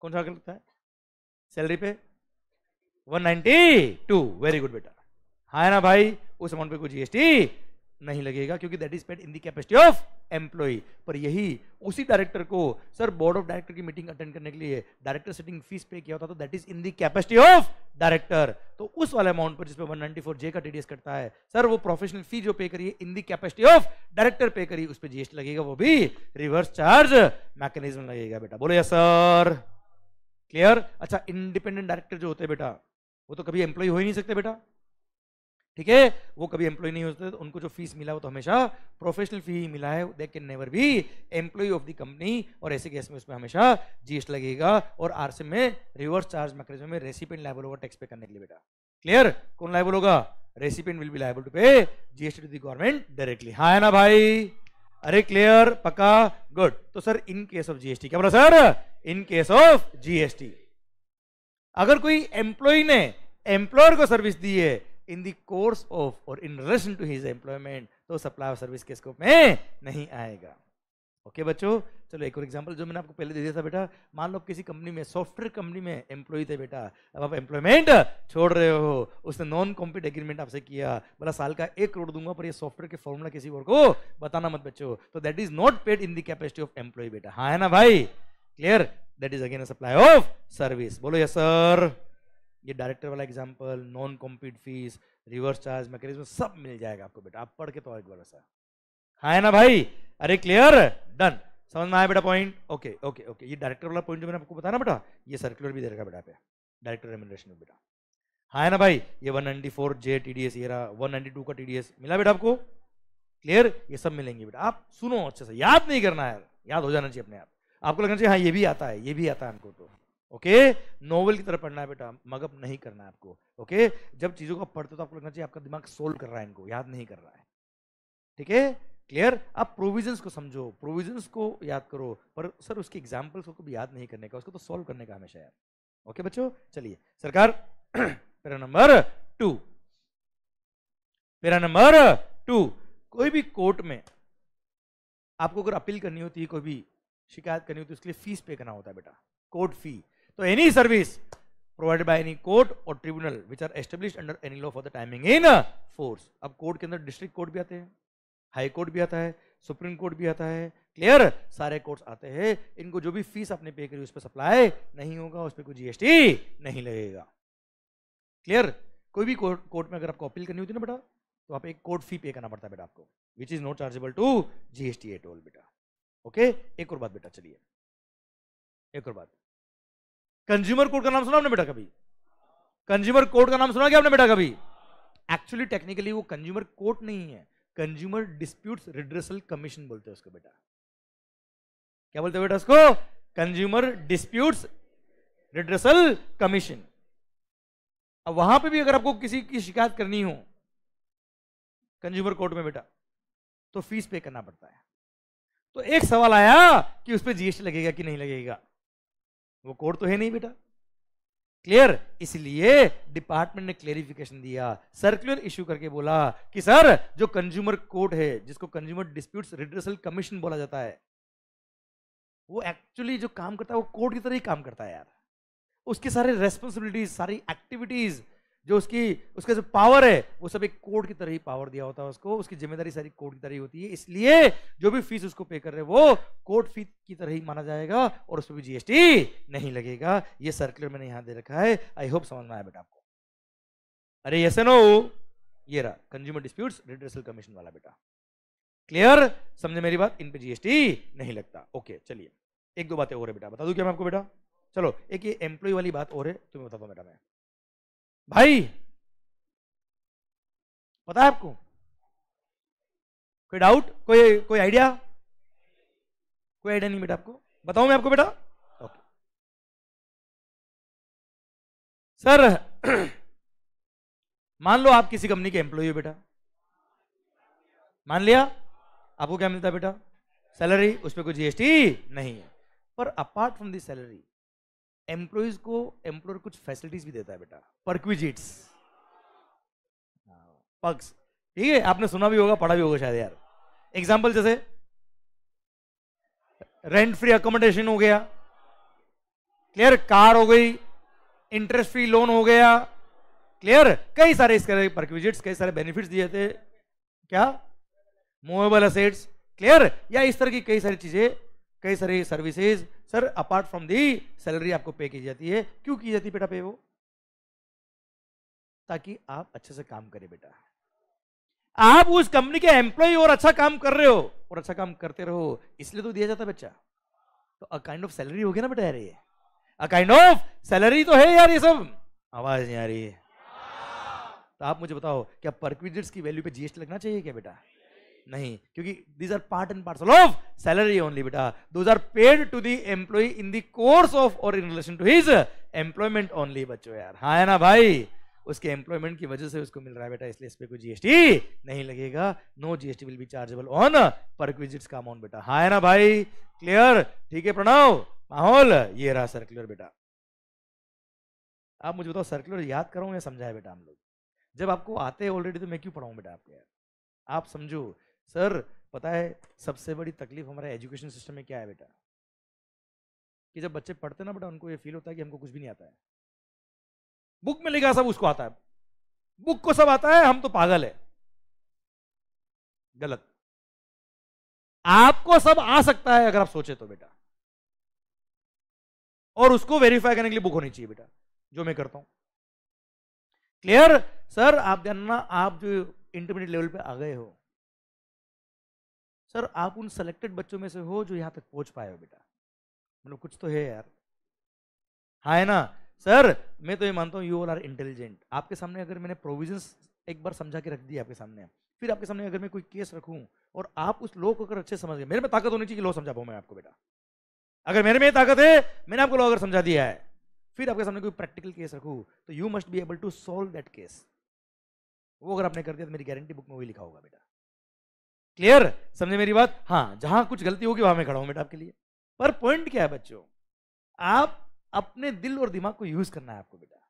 कौन सा लगता है सैलरी पे one ninety two very good बेटा हाँ ना भाई उस अमाउंट पे कोई जीएसटी नहीं लगेगा क्योंकि that is paid in the capacity of employee पर यही उसी डायरेक्टर को सर बोर्ड ऑफ डायरेक्टर की मीटिंग अटेंड करने के लिए डायरेक्टर सेटिंग फीस पे किया होता तो that is in capacity of director तो उस वाले अमाउंट पर जिसपे 194 जे का टीडीएस कटता है सर वो प्रोफेशनल फी जो पे करिए in the capacity of director pay करिए उस पर जीएसटी लगेगा वो भी रिवर्स चार्ज मैकेनिज्म लगेगा बेटा बोलो यस सर क्लियर अच्छा इंडिपेंडेंट डायरेक्टर जो होते हैं बेटा वो तो कभी एम्प्लॉय हो ही नहीं सकते बेटा ठीक है वो कभी एम्प्लॉय नहीं होते तो उनको जो फीस मिला वो तो हमेशा प्रोफेशनल फी ही मिला है they can never be employee of the company और ऐसे केस में उसमें हमेशा जीएसटी लगेगा और आरसी में रिवर्स चार्ज मैकेनिज्म में रेसिपेंट लाइबल होगा टैक्स पे करने के लिए बेटा क्लियर कौन लाइबल होगा recipient will be liable to pay GST to the government directly हाँ है ना भाई अरे क्लियर पक्का गुड तो sir in case of GST क्या बोला sir in case of GST अगर कोई एम्प्लॉय ने एम्प्लॉयर को सर्विस दी है इन द कोर्स ऑफ और in relation to his employment तो सप्लाई सर्विस के स्कोप में नहीं आएगा ओके okay, बच्चों चलो एक और एग्जांपल जो मैंने आपको पहले दे दिया था बेटा मान लो किसी कंपनी में सॉफ्टवेयर कंपनी में एम्प्लॉय थे बेटा अब आप एम्प्लॉयमेंट छोड़ रहे हो उसने नॉन कॉम्पीट एग्रीमेंट आपसे किया बोला साल का एक करोड़ दूंगा पर ये सॉफ्टवेयर के फॉर्मूला किसी और को बताना मत बच्चों तो that is not paid in the capacity of employee बेटा हाँ है ना भाई clear that is again supply of service बोलो यस सर ये डायरेक्टर वाला example non compete fees reverse charge mechanism सब मिल जाएगा आपको बेटा आप पढ़ के तो एक बार ऐसा हाँ है ना भाई अरे क्लियर डन समझ में आया बेटा पॉइंट ओके ओके ओके ये डायरेक्टर वाला पॉइंट जो मैंने आपको बताया ना बेटा ये सर्कुलर भी देगा बेटा पे डायरेक्टर रेमुनरेशन में बेटा हाँ है ना भाई ये 194 जे टी डी एस ये नाइनटी टू का टीडीएस मिला बेटा आपको क्लियर ये सब मिलेंगे बेटा आप सुनो अच्छे से याद नहीं करना यार याद हो जाना चाहिए अपने आप आपको लगना चाहिए हाँ ये भी आता है ये भी आता है हमको तो ओके नोवेल की तरह पढ़ना है बेटा मगअप नहीं करना है आपको ओके जब चीजों को पढ़ते हो तो आपको लगना चाहिए आपका दिमाग सोल्व कर रहा है इनको याद नहीं कर रहा है ठीक है क्लियर आप प्रोविजंस को समझो प्रोविजंस को याद करो पर सर उसकी एग्जाम्पल्स को भी याद नहीं करने का उसको तो सॉल्व करने का हमेशा याद ओके बच्चों चलिए सरकार para number two para number two कोई भी कोर्ट में आपको अगर अपील करनी होती है कोई भी शिकायत करनी होती है उसके लिए फीस पे करना होता है बेटा कोर्ट फी So तो any service provided by any court or tribunal which are established under any law for the timing in force. अब कोर्ट के अंदर डिस्ट्रिक्ट कोर्ट भी आते हैं हाई कोर्ट भी आता है सुप्रीम कोर्ट भी आता है क्लियर सारे कोर्ट्स आते हैं इनको जो भी फीस आपने पे करी उस पर सप्लाई नहीं होगा उस पर कोई जीएसटी नहीं लगेगा क्लियर कोई भी कोर्ट कोर्ट में अगर आपको अपील करनी होती ना बेटा तो आप एक कोर्ट फी पे करना पड़ता है बेटा आपको which is not chargeable to GST at all बेटा ओके एक और बात बेटा चलिए एक और बात कंज्यूमर कोड का नाम सुना आपने बेटा कभी कंज्यूमर कोड का नाम सुना क्या आपने बेटा कभी एक्चुअली टेक्निकली वो कंज्यूमर कोर्ट नहीं है कंज्यूमर डिस्प्यूट रिड्रेसल कमीशन बोलते हैं उसको बेटा क्या बोलते हैं बेटा उसको कंज्यूमर डिस्प्यूट रिड्रेसल कमीशन अब वहां पे भी अगर आपको किसी की शिकायत करनी हो कंज्यूमर कोर्ट में बेटा तो फीस पे करना पड़ता है तो एक सवाल आया कि उस पर जीएसटी लगेगा कि नहीं लगेगा वो कोड तो है नहीं बेटा क्लियर इसलिए डिपार्टमेंट ने क्लेरिफिकेशन दिया सर्कुलर इश्यू करके बोला कि सर जो कंज्यूमर कोर्ट है जिसको कंज्यूमर डिस्प्यूट्स रिड्रेसल कमीशन बोला जाता है वो एक्चुअली जो काम करता है वो कोर्ट की तरह ही काम करता है यार उसकी सारी रेस्पॉन्सिबिलिटीज सारी एक्टिविटीज जो उसकी उसका जो पावर है वो सब एक कोर्ट की तरह ही पावर दिया होता है उसको उसकी जिम्मेदारी सारी कोर्ट की तरह ही होती है इसलिए जो भी फीस उसको पे कर रहे हैं वो कोर्ट फीस की तरह ही माना जाएगा और उस पर भी जीएसटी नहीं लगेगा ये सर्कुलर मैंने यहां दे रखा है आई होप समझ में आया बेटा आपको अरे ये नो ये रहा कंज्यूमर डिस्प्यूट रिड्रेसल कमीशन वाला बेटा क्लियर समझे मेरी बात इन पे जीएसटी नहीं लगता ओके चलिए एक दो बातें और है बेटा बता दू क्या मैं आपको बेटा चलो एक ये एम्प्लॉय वाली बात और है तुम्हें बताता हूँ बेटा मैं भाई पता है आपको कोई डाउट कोई कोई आइडिया कोई आइडिया नहीं बेटा आपको बताऊं मैं आपको बेटा ओके सर मान लो आप किसी कंपनी के एम्प्लॉय हो बेटा मान लिया आपको क्या मिलता है बेटा सैलरी उस पर कोई जीएसटी नहीं है पर apart from the salary employees को एम्प्लॉयर कुछ फैसिलिटीज भी देता है बेटा परक्विजिट्स पक्स हाँ, ठीक है आपने सुना भी होगा पढ़ा भी होगा शायद यार एग्जाम्पल जैसे रेंट फ्री अकोमोडेशन हो गया क्लियर कार हो गई इंटरेस्ट फ्री लोन हो गया क्लियर कई सारे इसके परक्विजिट्स कई सारे बेनिफिट्स दिए थे क्या मूवेबल असेट्स क्लियर या इस तरह की कई सारी चीजें कई सारी services sir apart from the salary आपको पे की जाती है क्यों की जाती है बेटा पे वो ताकि आप अच्छे से काम करें बेटा आप उस कंपनी के एम्प्लॉय और अच्छा काम कर रहे हो और अच्छा काम करते रहो इसलिए तो दिया जाता है बच्चा तो अ काइंड ऑफ सैलरी होगी ना बेटा यार ये अ काइंड ऑफ सैलरी तो है यार ये सब आवाज नहीं आ रही है तो आप मुझे बताओ क्या परक्विजिट्स की वैल्यू पे जीएसटी लगना चाहिए क्या बेटा नहीं क्योंकि these are part and parcel of salary only बेटा those are paid to the employee in the course of और in relation to his employment only बच्चो यार हाँ है ना भाई उसके एम्प्लॉयमेंट की वजह से उसको मिल रहा है बेटा इसलिए इस पर कोई जीएसटी नहीं लगेगा no GST will be chargeable on perquisites का अमाउंट बेटा हाँ है ना भाई क्लियर ठीक है प्रणव माहौल ये रहा सर्कुलर बेटा आप मुझे बताओ सर्कुलर याद करो या समझाए बेटा हम लोग जब आपको आते हैं ऑलरेडी तो मैं क्यों पढ़ाऊँ बेटा आपके यार आप समझो सर पता है सबसे बड़ी तकलीफ हमारे एजुकेशन सिस्टम में क्या है बेटा कि जब बच्चे पढ़ते ना बेटा उनको ये फील होता है कि हमको कुछ भी नहीं आता है बुक में लिखा सब उसको आता है बुक को सब आता है हम तो पागल है गलत आपको सब आ सकता है अगर आप सोचे तो बेटा और उसको वेरीफाई करने के लिए बुक होनी चाहिए बेटा जो मैं करता हूं क्लियर सर आप जानना आप जो इंटरमीडिएट लेवल पे आ गए हो सर आप उन सेलेक्टेड बच्चों में से हो जो यहाँ तक पहुंच पाए हो बेटा मतलब कुछ तो है यार हाँ है ना सर मैं तो ये मानता हूँ यू ऑल आर इंटेलिजेंट आपके सामने अगर मैंने प्रोविजन एक बार समझा के रख दिया आपके सामने फिर आपके सामने अगर मैं कोई केस रखूं और आप उस लो को अगर अच्छे समझ गए मेरे में ताकत होनी चाहिए कि समझा पाऊँ मैं आपको बेटा अगर मेरे में ताकत है मैंने आपको लो अगर समझा दिया है फिर आपके सामने कोई प्रैक्टिकल केस रखूँ तो you must be able to solve that case वो अगर आपने कर दिया तो मेरी गारंटी बुक में वही लिखा होगा बेटा क्लियर समझे मेरी बात हाँ जहां कुछ गलती होगी वहां मैं खड़ा हूं बेटा आपके लिए पर पॉइंट क्या है बच्चों आप अपने दिल और दिमाग को यूज करना है आपको बेटा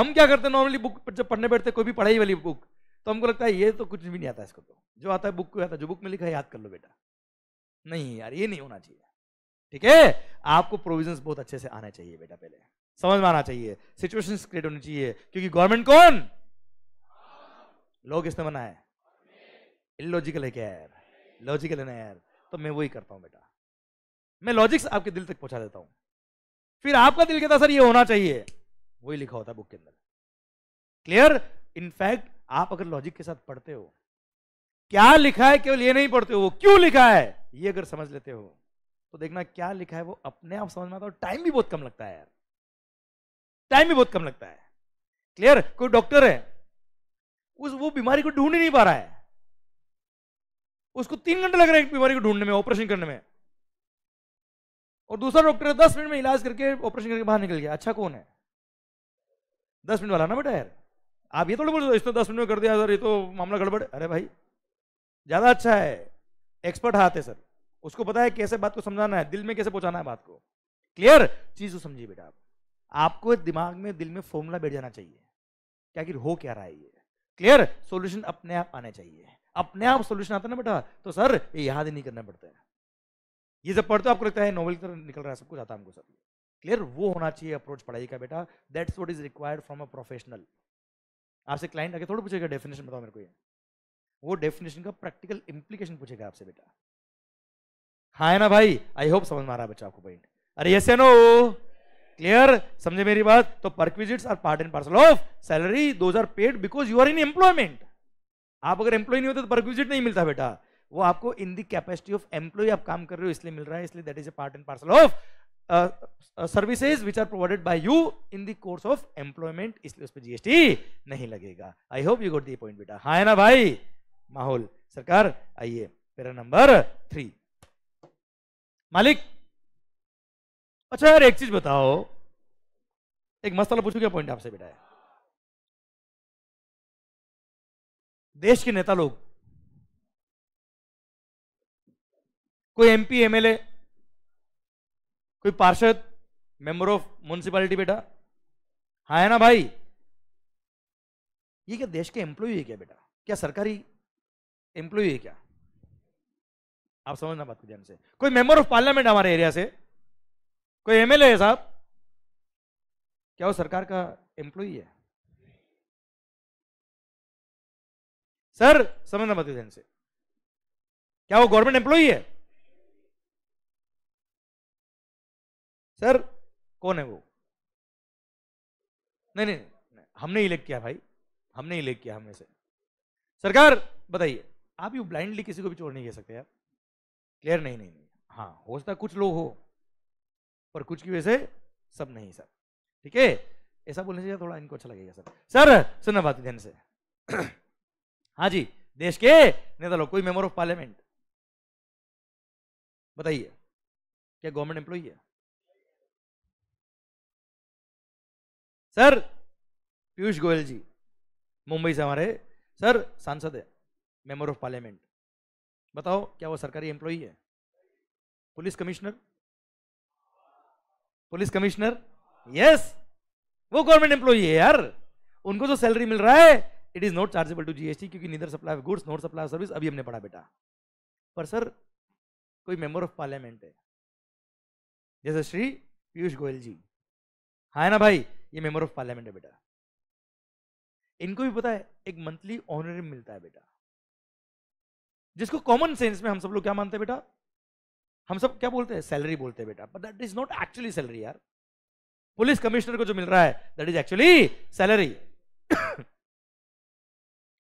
हम क्या करते हैं नॉर्मली बुक जब पढ़ने बैठते कोई भी पढ़ाई वाली बुक तो हमको लगता है ये तो कुछ भी नहीं आता इसको तो जो आता है बुक को आता है जो बुक में लिखा है याद कर लो बेटा नहीं यार ये नहीं होना चाहिए ठीक है आपको प्रोविजन बहुत अच्छे से आने चाहिए बेटा पहले समझ में आना चाहिए सिचुएशन क्रिएट होनी चाहिए क्योंकि गवर्नमेंट कौन लोग इसने बनाए इलॉजिकल है क्या यार लॉजिकल है ना यार तो मैं वही करता हूँ बेटा मैं लॉजिक्स आपके दिल तक पहुंचा देता हूँ फिर आपका दिल कहता सर ये होना चाहिए वही लिखा होता है बुक के अंदर क्लियर इनफैक्ट आप अगर लॉजिक के साथ पढ़ते हो क्या लिखा है केवल ये नहीं पढ़ते हो क्यों लिखा है ये अगर समझ लेते हो तो देखना क्या लिखा है वो अपने आप समझ में आता है टाइम भी बहुत कम लगता है यार टाइम भी बहुत कम लगता है क्लियर कोई डॉक्टर है उस वो बीमारी को ढूंढ ही नहीं पा रहा है उसको तीन घंटे लग रहे हैं बीमारी को ढूंढने में ऑपरेशन करने में और दूसरा डॉक्टर दस मिनट में इलाज करके ऑपरेशन करके बाहर निकल गया अच्छा कौन है दस मिनट वाला ना बेटा यार आप ये थोड़ा बोल रहे इसने दस मिनट में कर दिया सर ये तो मामला गड़बड़ अरे भाई ज़्यादा अच्छा है एक्सपर्ट हाथ है सर उसको पता है कैसे बात को समझाना है दिल में कैसे पहुंचाना है बात को क्लियर चीज़ को समझिए बेटा आप आपको दिमाग में दिल में फॉर्मूला बैठ जाना चाहिए क्या कि हो क्या रहा है ये क्लियर सोल्यूशन अपने आप आने चाहिए अपने आप सोल्यूशन आता ना बेटा तो सर ये याद ही नहीं करना पड़ता है ये जब पढ़ते हो आपको लगता है नॉवल की तरह निकल रहा है सब कुछ आता हमको सर क्लियर वो होना चाहिए अप्रोच पढ़ाई का बेटा that's what is required from a professional आपसे क्लाइंट आगे थोड़ा पूछेगा डेफिनेशन बताओ मेरे को ये वो डेफिनेशन का प्रैक्टिकल इंप्लीकेशन पूछेगा आपसे बेटा हाँ है ना भाई आई होप समझ में आ रहा है बच्चा आपको पॉइंट अरे यस नो क्लियर समझे मेरी बात तो perquisites are part and parcel of salary those are paid because you are in employment आप अगर एम्प्लॉय नहीं होते तो परक्विजिट नहीं मिलता बेटा वो आपको in the capacity of employee आप काम कर रहे हो इसलिए मिल रहा है इसलिए that is a part and parcel of services which are provided by you in the course of employment इसलिए उस पर जीएसटी नहीं लगेगा I hope you got the point बेटा हाँ ना भाई माहौल सरकार आइए पेरा नंबर थ्री मालिक अच्छा यार एक चीज बताओ एक मस्त वाला पूछू क्या पॉइंट आपसे बेटा है देश के नेता लोग कोई एमपी एमएलए कोई पार्षद मेंबर ऑफ म्यूनसिपालिटी बेटा हाँ है ना भाई ये क्या देश के एम्प्लॉय है क्या बेटा क्या सरकारी एम्प्लॉय है क्या आप समझना बात को ध्यान से कोई मेंबर ऑफ पार्लियामेंट हमारे एरिया से कोई एमएलए है साहब क्या वो सरकार का एम्प्लॉय है सर समझना मत ध्यान से क्या वो गवर्नमेंट एम्प्लॉई है सर कौन है वो नहीं नहीं, नहीं हमने इलेक्ट किया भाई हमने इलेक्ट किया हमने से सरकार बताइए आप यू ब्लाइंडली किसी को भी चोर नहीं कह सकते यार क्लियर नहीं नहीं नहीं हाँ हो सकता कुछ लोग हो पर कुछ की वजह से सब नहीं सर ठीक है ऐसा बोलने से थोड़ा इनको अच्छा लगेगा सर सर सुनना बात ध्यान से हाँ जी देश के नेता लोग कोई मेंबर ऑफ पार्लियामेंट बताइए क्या गवर्नमेंट एम्प्लॉ है सर पीयूष गोयल जी मुंबई से हमारे सर सांसद है मेंबर ऑफ पार्लियामेंट बताओ क्या वो सरकारी एम्प्लॉय है police commissioner police commissioner yes वो गवर्नमेंट एम्प्लॉई है यार उनको जो तो सैलरी मिल रहा है it is not chargeable to GST क्योंकि neither supply goods not supply service अभी हमने पढ़ा बेटा पर सर कोई मेंबर ऑफ पार्लियामेंट है जैसे श्री पीयूष गोयल जी हाँ है ना भाई ये मेंबर ऑफ पार्लियामेंट है बेटा इनको भी पता है एक मंथली ऑनरेरियम मिलता है बेटा जिसको कॉमन सेंस में हम सब लोग क्या मानते हैं बेटा हम सब क्या बोलते हैं सैलरी बोलते हैं बेटा but that is not actually salary यार पुलिस कमिश्नर को जो मिल रहा है that is actually salary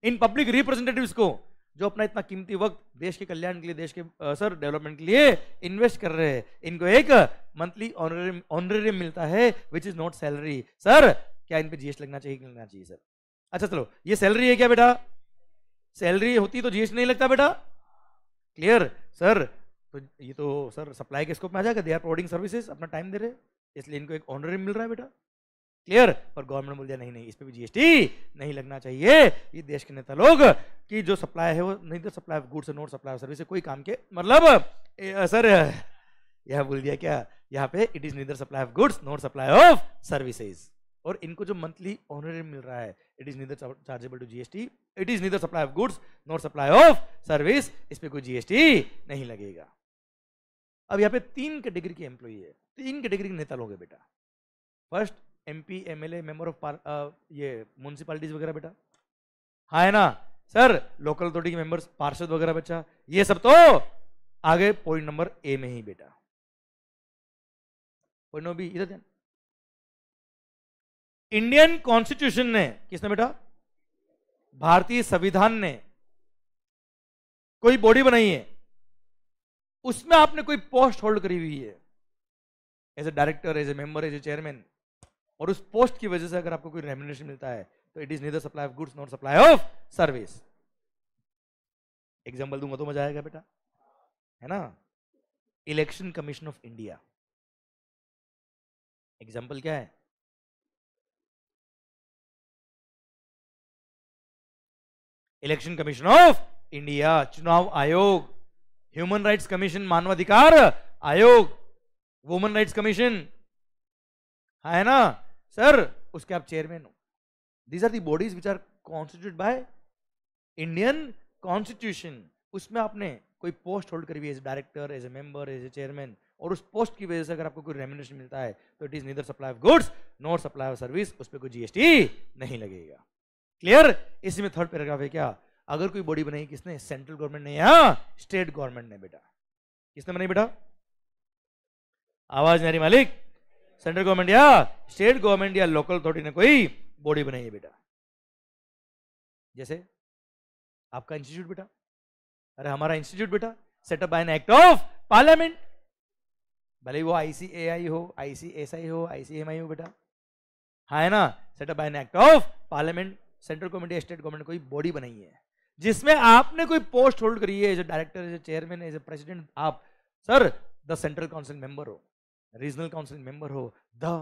in public representative को जो अपना इतना कीमती वक्त देश के कल्याण के लिए देश के आ, सर डेवलपमेंट के लिए इन्वेस्ट कर रहे हैं इनको एक मंथली ऑनरेरियम मिलता है which is not salary sir क्या इन पे जीएसटी लगना चाहिए लगना चाहिए सर अच्छा चलो ये सैलरी है क्या बेटा सैलरी होती तो जीएसटी नहीं लगता बेटा क्लियर सर तो ये तो सर सप्लाई के स्कोप में आ जाएगा दे आर प्रोवाइडिंग सर्विसेज अपना टाइम दे रहे इसलिए इनको एक ऑनरेरियम मिल रहा है बेटा क्लियर और गवर्नमेंट बोल दिया नहीं नहीं इस पर भी जीएसटी नहीं लगना चाहिए ये देश के नेता लोग कि जो सप्लाई है वो नहीं तो supply goods not supply of service कोई काम के मतलब सर यह बोल दिया क्या यहाँ पे it is neither supply of goods not supply of services और इनको जो मंथली ऑनर मिल रहा है it is neither chargeable to GST it is neither supply of goods not supply of service इस पर कोई जीएसटी नहीं लगेगा अब यहाँ पे तीन कैटेगरी के एम्प्लॉई है तीन कैटेगरी के नेता लोग बेटा first M P M L A member of ये म्यूनसिपालिटीज वगैरह बेटा हाँ है ना सर लोकल अथॉरिटी के मेंबर्स पार्षद वगैरह बच्चा ये सब तो आगे पॉइंट नंबर ए में ही बेटा पॉइंट नंबर बी इधर ध्यान इंडियन कॉन्स्टिट्यूशन ने किसने बेटा भारतीय संविधान ने कोई बॉडी बनाई है उसमें आपने कोई पोस्ट होल्ड करी हुई है as a director as a member as a chairman और उस पोस्ट की वजह से अगर आपको कोई रेमुनेशन मिलता है तो it is neither supply of goods not supply of service example दूंगा तो मजा आएगा बेटा है ना election commission of India example क्या है इलेक्शन कमीशन ऑफ इंडिया चुनाव आयोग ह्यूमन राइट्स कमीशन मानवाधिकार आयोग वुमन राइट्स कमीशन है ना सर उसके आप चेयरमैन हो these are the bodies which are constitute by Indian constitution उसमें आपने कोई पोस्ट होल्ड करी हुई as director as a member as a chairman और उस पोस्ट की वजह से अगर आपको कोई रेमुनेशन मिलता है तो it is neither supply of goods not supply of service उस पर कोई जीएसटी नहीं लगेगा क्लियर इसी में थर्ड पैराग्राफ है क्या अगर कोई बॉडी बनाई किसने सेंट्रल गवर्नमेंट ने या स्टेट गवर्नमेंट ने बेटा किसने बनाई बेटा आवाज नहीं मालिक सेंट्रल गवर्नमेंट या स्टेट गवर्नमेंट या लोकल अथॉरिटी ने कोई बॉडी बनाई है बेटा जैसे आपका इंस्टीट्यूट बेटा अरे हमारा इंस्टीट्यूट बेटा setup by an act of parliament भले वो आईसीएआई हो आईसीएसआई हो आईसीएमआई हो बेटा हा है ना setup by an act of parliament central government या स्टेट गवर्नमेंट कोई बॉडी बनाई है जिसमें आपने कोई पोस्ट होल्ड करी है as a director as a chairman as a president आप sir the central council member हो रीजनल काउंसिल मेंबर हो the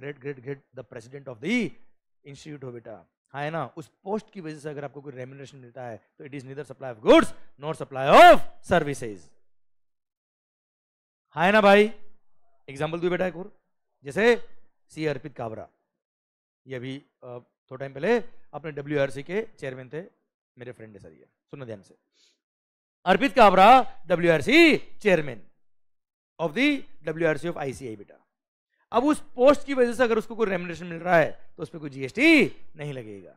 great great great the president of the institute हो बेटा हाँ है ना उस पोस्ट की वजह से अगर आपको कोई रेमुनरेशन मिलता है तो it is neither supply of goods not supply of services हाँ है ना भाई एग्जाम्पल दू बेटा एक और जैसे सी अर्पित काबरा ये अभी थोड़ा टाइम पहले अपने डब्ल्यू के चेयरमैन थे मेरे फ्रेंड है सर ये सुनो ध्यान से Arpit Kabra W chairman of the W R C of ICI बेटा अब उस पोस्ट की वजह से अगर उसको कोई रेमुनेशन मिल रहा है तो उस पर कोई जीएसटी नहीं लगेगा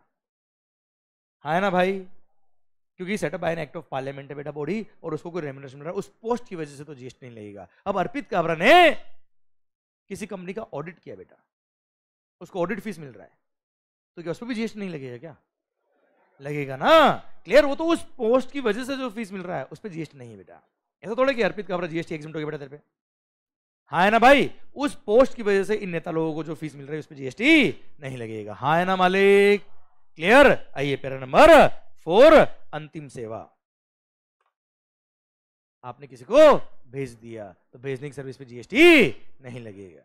हा है ना भाई क्योंकि setup by an act of parliament है बेटा बॉडी और उसको कोई रेमुनेशन मिल रहा है उस पोस्ट की वजह से तो जीएसटी नहीं लगेगा अब अर्पित काबरा ने किसी कंपनी का ऑडिट किया बेटा उसको ऑडिट फीस मिल रहा है तो क्या उस पर भी जीएसटी नहीं लगेगा क्या लगेगा ना क्लियर वो तो उस पोस्ट की वजह से जो फीस मिल रहा है उस पर जीएसटी नहीं है बेटा ऐसा थोड़ा कि अर्पित कावरा जीएसटी एग्जाम हो गया बेटा तेरे पे हाँ है ना भाई उस पोस्ट की वजह से इन नेता लोगों को जो फीस मिल रही है उस पर जीएसटी नहीं लगेगा हाँ है ना मालिक क्लियर आइए पैरा नंबर फोर अंतिम सेवा आपने किसी को भेज दिया तो भेजने की सर्विस पे जीएसटी नहीं लगेगा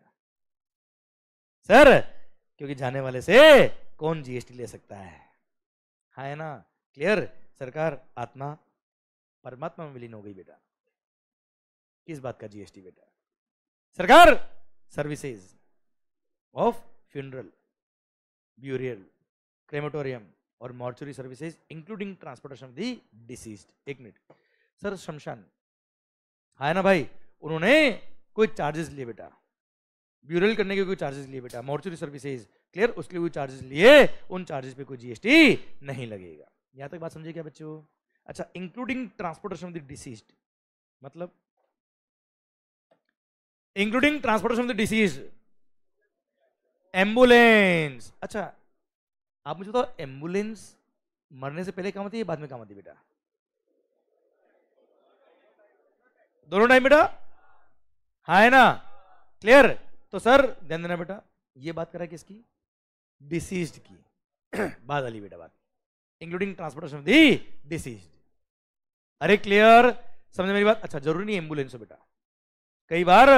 सर क्योंकि जाने वाले से कौन जीएसटी ले सकता है हाँ है ना क्लियर सरकार आत्मा परमात्मा में विलीन हो गई बेटा किस बात का जीएसटी बेटा सरकार services of funeral burial crematorium और mortuary services including transportation of the deceased एक मिनट सर शमशान हाँ ना भाई उन्होंने कोई चार्जेस लिए बेटा ब्यूरियल करने के कोई चार्जेस लिए बेटा मॉर्चुरी सर्विसेज क्लियर उसके कोई चार्जेस लिए उन चार्जेस पे कोई जीएसटी नहीं लगेगा यहाँ तक बात समझे क्या बच्चे अच्छा including transportation of the deceased मतलब including transportation of the deceased ambulance अच्छा आप मुझे बताओ एम्बुलेंस मरने से पहले काम आती है बाद में काम आती है बेटा दोनों टाइम बेटा हाँ है ना क्लियर तो सर ध्यान देना बेटा ये बात करा किसकी डिसीज की बात अली बेटा बात इंक्लूडिंग ट्रांसपोर्टेशन दी डिसीज अरे क्लियर समझ मेरी बात अच्छा जरूरी नहीं एम्बुलेंस हो बेटा कई बार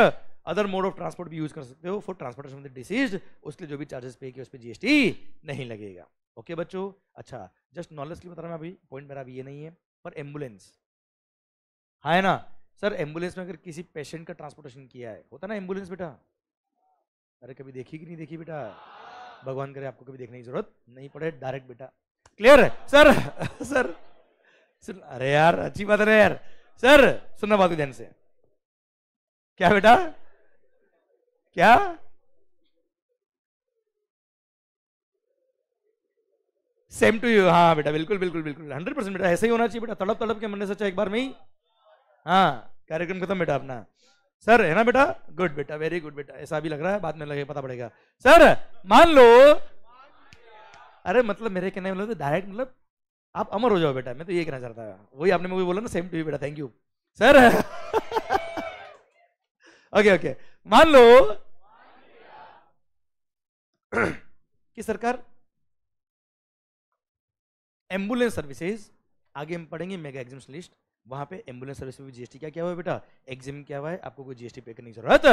अदर मोड ऑफ ट्रांसपोर्ट भी यूज कर सकते हो फॉर ट्रांसपोर्टेशन डिसीज उसके जो भी चार्जेस पे किया उस पर जीएसटी नहीं लगेगा ओके बच्चों अच्छा जस्ट नॉलेज के बता रहा हूँ अभी पॉइंट मेरा अभी ये नहीं है पर एम्बुलेंस हाँ है ना सर एम्बुलेंस में अगर किसी पेशेंट का ट्रांसपोर्टेशन किया है होता ना एम्बुलेंस बेटा अरे कभी देखी कि नहीं देखी बेटा भगवान करे आपको कभी देखने की जरूरत नहीं पड़े डायरेक्ट बेटा क्लियर है सर सर सुन अरे यार अच्छी बात है यार सर सुनना बात ध्यान से क्या बेटा क्या सेम टू यू हाँ बेटा बिल्कुल बिल्कुल बिल्कुल हंड्रेड परसेंट बेटा ऐसे ही होना चाहिए बेटा तड़प तड़प के मरने से अच्छा एक बार में ही हाँ कार्यक्रम खत्म बेटा अपना सर है ना बेटा गुड बेटा वेरी गुड बेटा ऐसा भी लग रहा है बाद में लगे पता पड़ेगा सर मान लो अरे मतलब मेरे कहने मतलब डायरेक्ट तो मतलब आप अमर हो जाओ बेटा मैं तो ये कहना चाहता था वही आपने मुझे बोला ना सेम टू यू बेटा thank you sir okay okay मान लो कि सरकार एम्बुलेंस सर्विसेज आगे हम पढ़ेंगे मेगा एग्जाम लिस्ट वहां पे एम्बुलेंस सर्विस में जीएसटी क्या क्या हुआ बेटा एग्जाम क्या हुआ है आपको कोई जीएसटी पे करने की जरूरत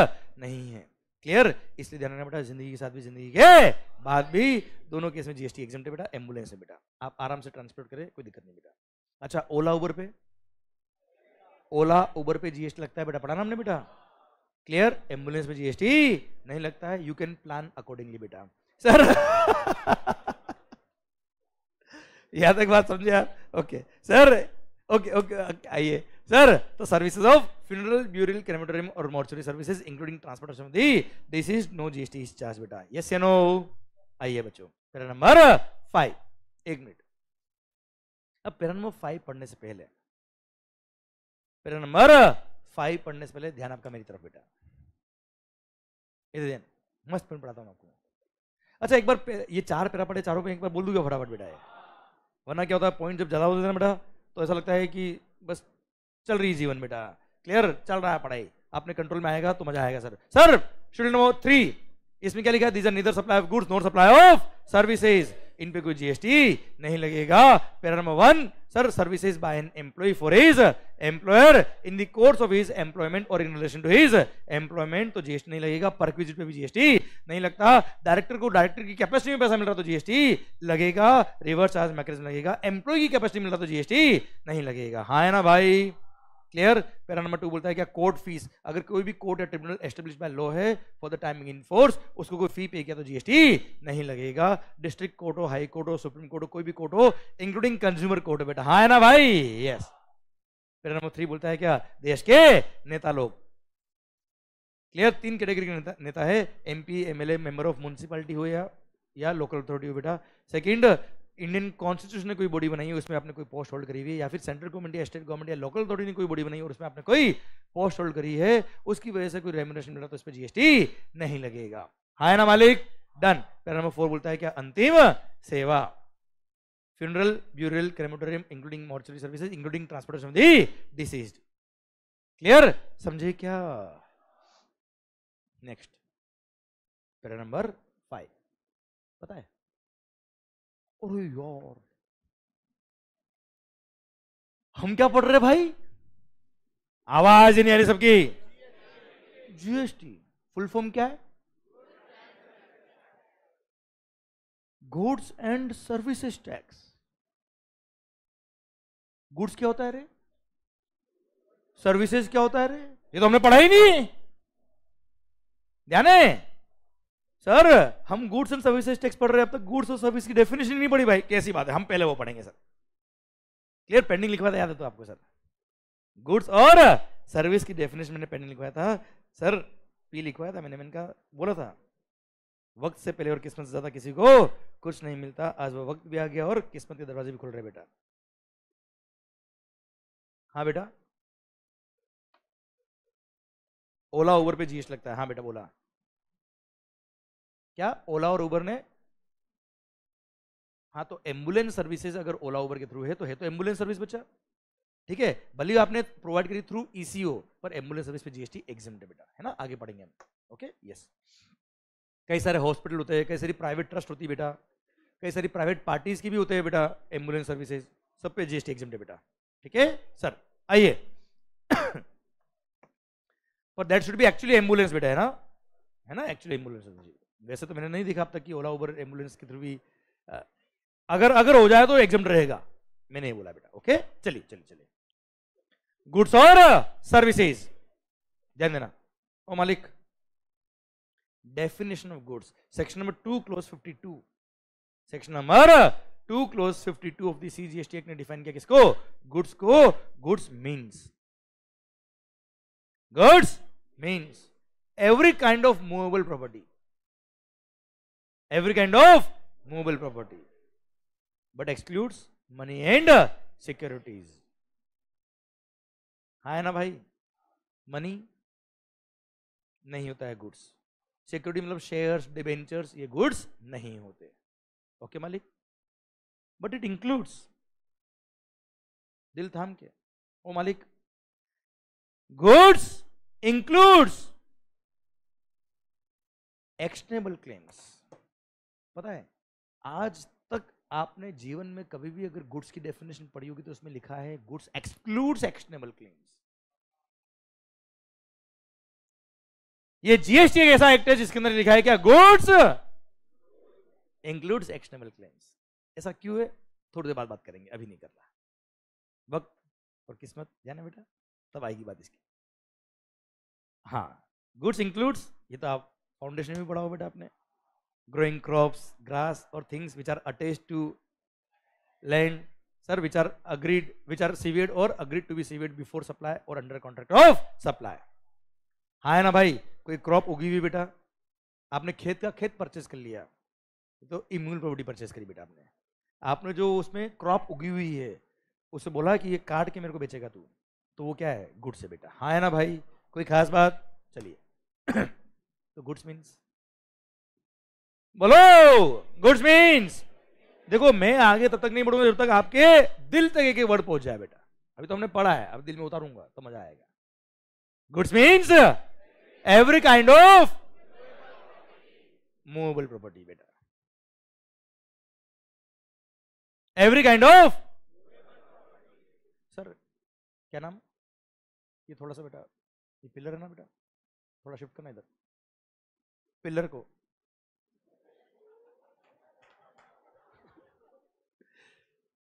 नहीं है क्लियर इसलिए ध्यान बेटा जिंदगी के साथ भी जिंदगी के बाद भी दोनों केस में जीएसटी एग्जाम है बेटा एम्बुलेंस है बेटा आप आराम से ट्रांसपोर्ट करें कोई दिक्कत नहीं बेटा अच्छा ओला उबर पे ओला उबर पे जीएसटी लगता है बेटा पढ़ा ना हमने बेटा क्लियर एम्बुलेंस में जीएसटी नहीं लगता है यू कैन प्लान अकॉर्डिंगली बेटा सर यहां तक बात समझा ओके सर ओके ओके आइए सर तो services of funeral burial crematorium और mortuary services including transportation the this is no GST is charge बेटा यस या नो आइए बच्चों पेरा नंबर फाइव एक मिनट अब पेरा नंबर फाइव पढ़ने से पहले पेरा नंबर फाइव पढ़ने से पहले ध्यान आपका मेरी तरफ बेटा इधर ध्यान मस्त प्रिंट पढ़ाता हूँ आपको अच्छा एक बार ये चार पेरा पढ़े चारों पे एक बार बोल दूंगा फटाफट बेटा है वरना क्या होता है पॉइंट जब ज़्यादा हो जाते हैं बेटा तो ऐसा लगता है कि बस चल रही जीवन बेटा क्लियर चल रहा है पढ़ाई आपने कंट्रोल में आएगा तो मजा आएगा sir sir student number three इसमें क्या लिखा है these neither supply of goods not supply of services इन पे कोई जीएसटी नहीं लगेगा para number one sir services by an employee for his uh, employer in the course of his employment or in relation to his uh, employment तो GST नहीं लगेगा perquisite पे भी जीएसटी नहीं लगता डायरेक्टर को डायरेक्टर की कैपेसिटी में पैसा मिल रहा तो जीएसटी लगेगा रिवर्स चार्ज मैकेनिज्म लगेगा एम्प्लॉय की कैपेसिटी मिल रहा तो जीएसटी नहीं लगेगा हाँ है ना भाई क्लियर पैरा नंबर टू बोलता है क्या कोर्ट फीस अगर कोई भी कोर्ट या ट्रिब्यूनल एस्टेब्लिश बाय लॉ है for the timing in force उसको कोई फी पे किया तो जीएसटी नहीं लगेगा डिस्ट्रिक्ट कोर्ट हो हाई कोर्ट हो सुप्रीम कोर्ट हो कोई भी कोर्ट हो इंक्लूडिंग कंज्यूमर कोर्ट बेटा हाँ है ना भाई यस पैरा नंबर थ्री बोलता है क्या देश के नेता लोग क्लियर तीन कैटेगरी के नेता, नेता है MP MLA member of municipality हो या या लोकल अथॉरिटी हो बेटा सेकंड इंडियन कॉन्स्टिट्यूशन ने कोई बॉडी बनाई है उसमें आपने कोई पोस्ट होल्ड करी हुई है या फिर सेंट्रल गवर्नमेंट या स्टेट गवर्नमेंट या लोकल अथॉरिटी ने कोई बॉडी बनाई है और उसमें आपने कोई पोस्ट होल्ड करी है उसकी वजह से कोई रेमुनेशन मिला तो उस पर जीएसटी नहीं लगेगा हाय ना मालिक डन पैरा नंबर फोर बोलता है क्या अंतिम सेवा funeral burial crematorium including mortuary service including transportation the the deceased clear समझे क्या नेक्स्ट पैरा नंबर फाइव पता है अरे यार हम क्या पढ़ रहे भाई आवाज नहीं आ रही सबकी जीएसटी फुल फॉर्म क्या है goods and services tax goods क्या होता है रे सर्विसेज क्या होता है रे ये तो हमने पढ़ा ही नहीं ध्यान है सर हम गुड्स एंड सर्विसेज टैक्स पढ़ रहे हैं अब तक गुड्स और सर्विस की डेफिनेशन नहीं पढ़ी भाई कैसी बात है हम पहले वो पढ़ेंगे सर क्लियर पेंडिंग लिखवा था याद है तो आपको सर गुड्स और सर्विस की डेफिनेशन मैंने पेंडिंग लिखवाया था सर पी लिखवाया था मैंने मैंने कहा बोला था वक्त से पहले और किस्मत से ज़्यादा किसी को कुछ नहीं मिलता आज वो वक्त भी आ गया और किस्मत के दरवाजे भी खुल रहे बेटा हाँ बेटा ओला ओवर पे जीएस लगता है हाँ बेटा बोला क्या ओला और उबर ने हाँ तो एम्बुलेंस सर्विसेज अगर ओला उबर के थ्रू है तो है तो एम्बुलेंस सर्विस बच्चा ठीक है भले आपने प्रोवाइड करी थ्रू ईसीओ पर एम्बुलेंस सर्विस पे जीएसटी एग्जाम बेटा है ना आगे पढ़ेंगे हम ओके यस कई सारे हॉस्पिटल होते हैं कई सारी प्राइवेट ट्रस्ट होती है बेटा कई सारी प्राइवेट पार्टीज की भी होते हैं बेटा एम्बुलेंस सर्विसेज सब पे जीएसटी एग्जाम बेटा ठीक है सर आइए पर that should be actually ambulance बेटा है ना है ना एक्चुअली एम्बुलेंस सर्विस वैसे तो मैंने नहीं देखा अब तक कि ओला उबर एम्बुलेंस के थ्रू भी अगर अगर हो जाए तो एग्जाम रहेगा मैंने ये बोला बेटा ओके चलिए चलिए चलिए गुड्स और सर्विसेज ध्यान देना ओ मालिक definition of goods section number two clause fifty two section number two clause fifty two of the CGST act ने डिफाइन किया किसको गुड्स को goods means goods means every kind of movable property every kind of movable property but excludes money and securities हाँ है ना भाई money नहीं होता है गुड्स सिक्योरिटी मतलब शेयर्स डिबेंचर्स ये गुड्स नहीं होते ओके मालिक बट इट इंक्लूड्स दिल थाम के ओ मालिक गुड्स इंक्लूड्स एक्शनेबल क्लेम्स पता है आज तक आपने जीवन में कभी भी अगर गुड्स की डेफिनेशन पढ़ी होगी तो उसमें लिखा है गुड्स एक्सक्लूड्स एक्शनेबल क्लेम्स ये जीएसटी एक ऐसा एक्ट है जिसके अंदर लिखा है क्या गुड्स इंक्लूड्स एक्शनेबल क्लेम्स ऐसा क्यों है थोड़ी देर बाद बात करेंगे अभी नहीं कर रहा वक्त और किस्मत जाना बेटा तब आएगी बात इसकी हाँ गुड्स इंक्लूड्स ये तो आप फाउंडेशन में पढ़ा हो बेटा आपने growing crops, grass or things which are attached to land, sir, which are agreed, which are severed or agreed to be severed before supply or under contract of supply. हाँ है ना भाई कोई क्रॉप उगी हुई बेटा आपने खेत का खेत परचेस कर लिया तो इम्यून प्रॉपर्टी परचेस करी बेटा आपने आपने जो उसमें क्रॉप उगी हुई है उसे बोला कि ये काट के मेरे को बेचेगा तू तो वो क्या है गुड्स है बेटा हाँ है ना भाई कोई खास बात चलिए तो गुड्स मीन्स बोलो गुड्स मीन्स देखो मैं आगे तब तक नहीं बढ़ूंगा जब तक आपके दिल तक एक वर्ड पहुंच जाए बेटा अभी तो हमने पढ़ा है अब दिल में उतारूंगा तो मजा आएगा goods means every kind of movable property बेटा एवरी काइंड ऑफ सर क्या नाम ये थोड़ा सा बेटा ये पिलर है ना बेटा थोड़ा शिफ्ट करना इधर पिलर को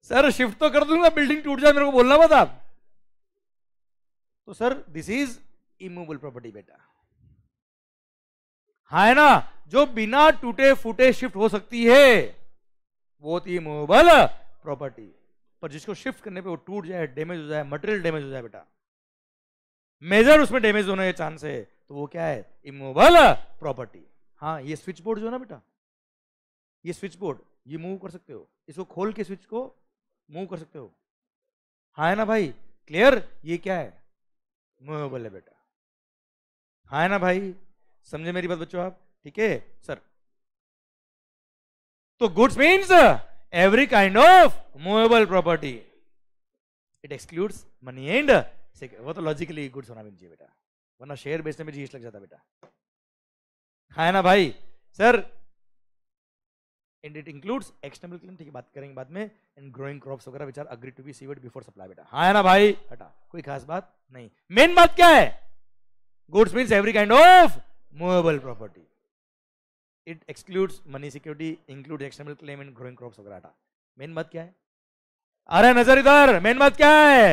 सर शिफ्ट तो कर दूंगा बिल्डिंग टूट जाए मेरे को बोलना मत आप तो sir this is immovable property बेटा हा है ना जो बिना टूटे फूटे शिफ्ट हो सकती है वो होती इमूवेबल प्रॉपर्टी पर जिसको शिफ्ट करने पे वो टूट जाए डैमेज हो जाए मटेरियल डैमेज हो जाए बेटा मेजर उसमें डैमेज होने के चांस है तो वो क्या है इमूवेबल प्रॉपर्टी हाँ ये स्विच बोर्ड जो है ना बेटा ये स्विच बोर्ड ये मूव कर सकते हो इसको खोल के स्विच को मूव कर सकते हो हाँ है ना भाई क्लियर ये क्या है मूवेबल है बेटा हाँ है ना भाई समझे मेरी बात बच्चों आप ठीक है सर तो goods means every kind of movable property it excludes money and वो तो लॉजिकली गुड्स होना चाहिए बेटा वरना शेयर बेचने में जीएसटी लग जाता बेटा हाँ है ना भाई sir and it includes external claim की बात करेंगे बाद में एंड ग्रोइंग क्रॉप्स वगैरह which are agree to be severed before supply बेटा हाँ है ना भाई हटा कोई खास बात नहीं मेन बात क्या है goods means every kind of movable property it excludes money security include external claim and growing crops वगैरह हटा मेन बात क्या है अरे नजर इधर मेन बात क्या है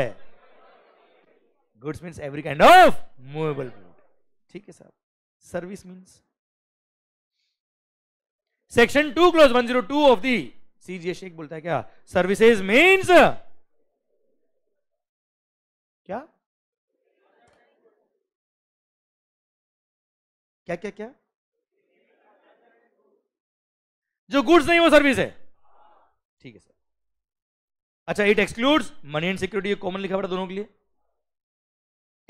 goods means every kind of movable property ठीक है sir service means section two clause one zero two of the CGA शेख बोलता है क्या सर्विसेज मीन्स क्या क्या क्या क्या जो गुड्स नहीं वो सर्विस है ठीक है सर अच्छा it excludes money and security common लिखा पड़ा दोनों के लिए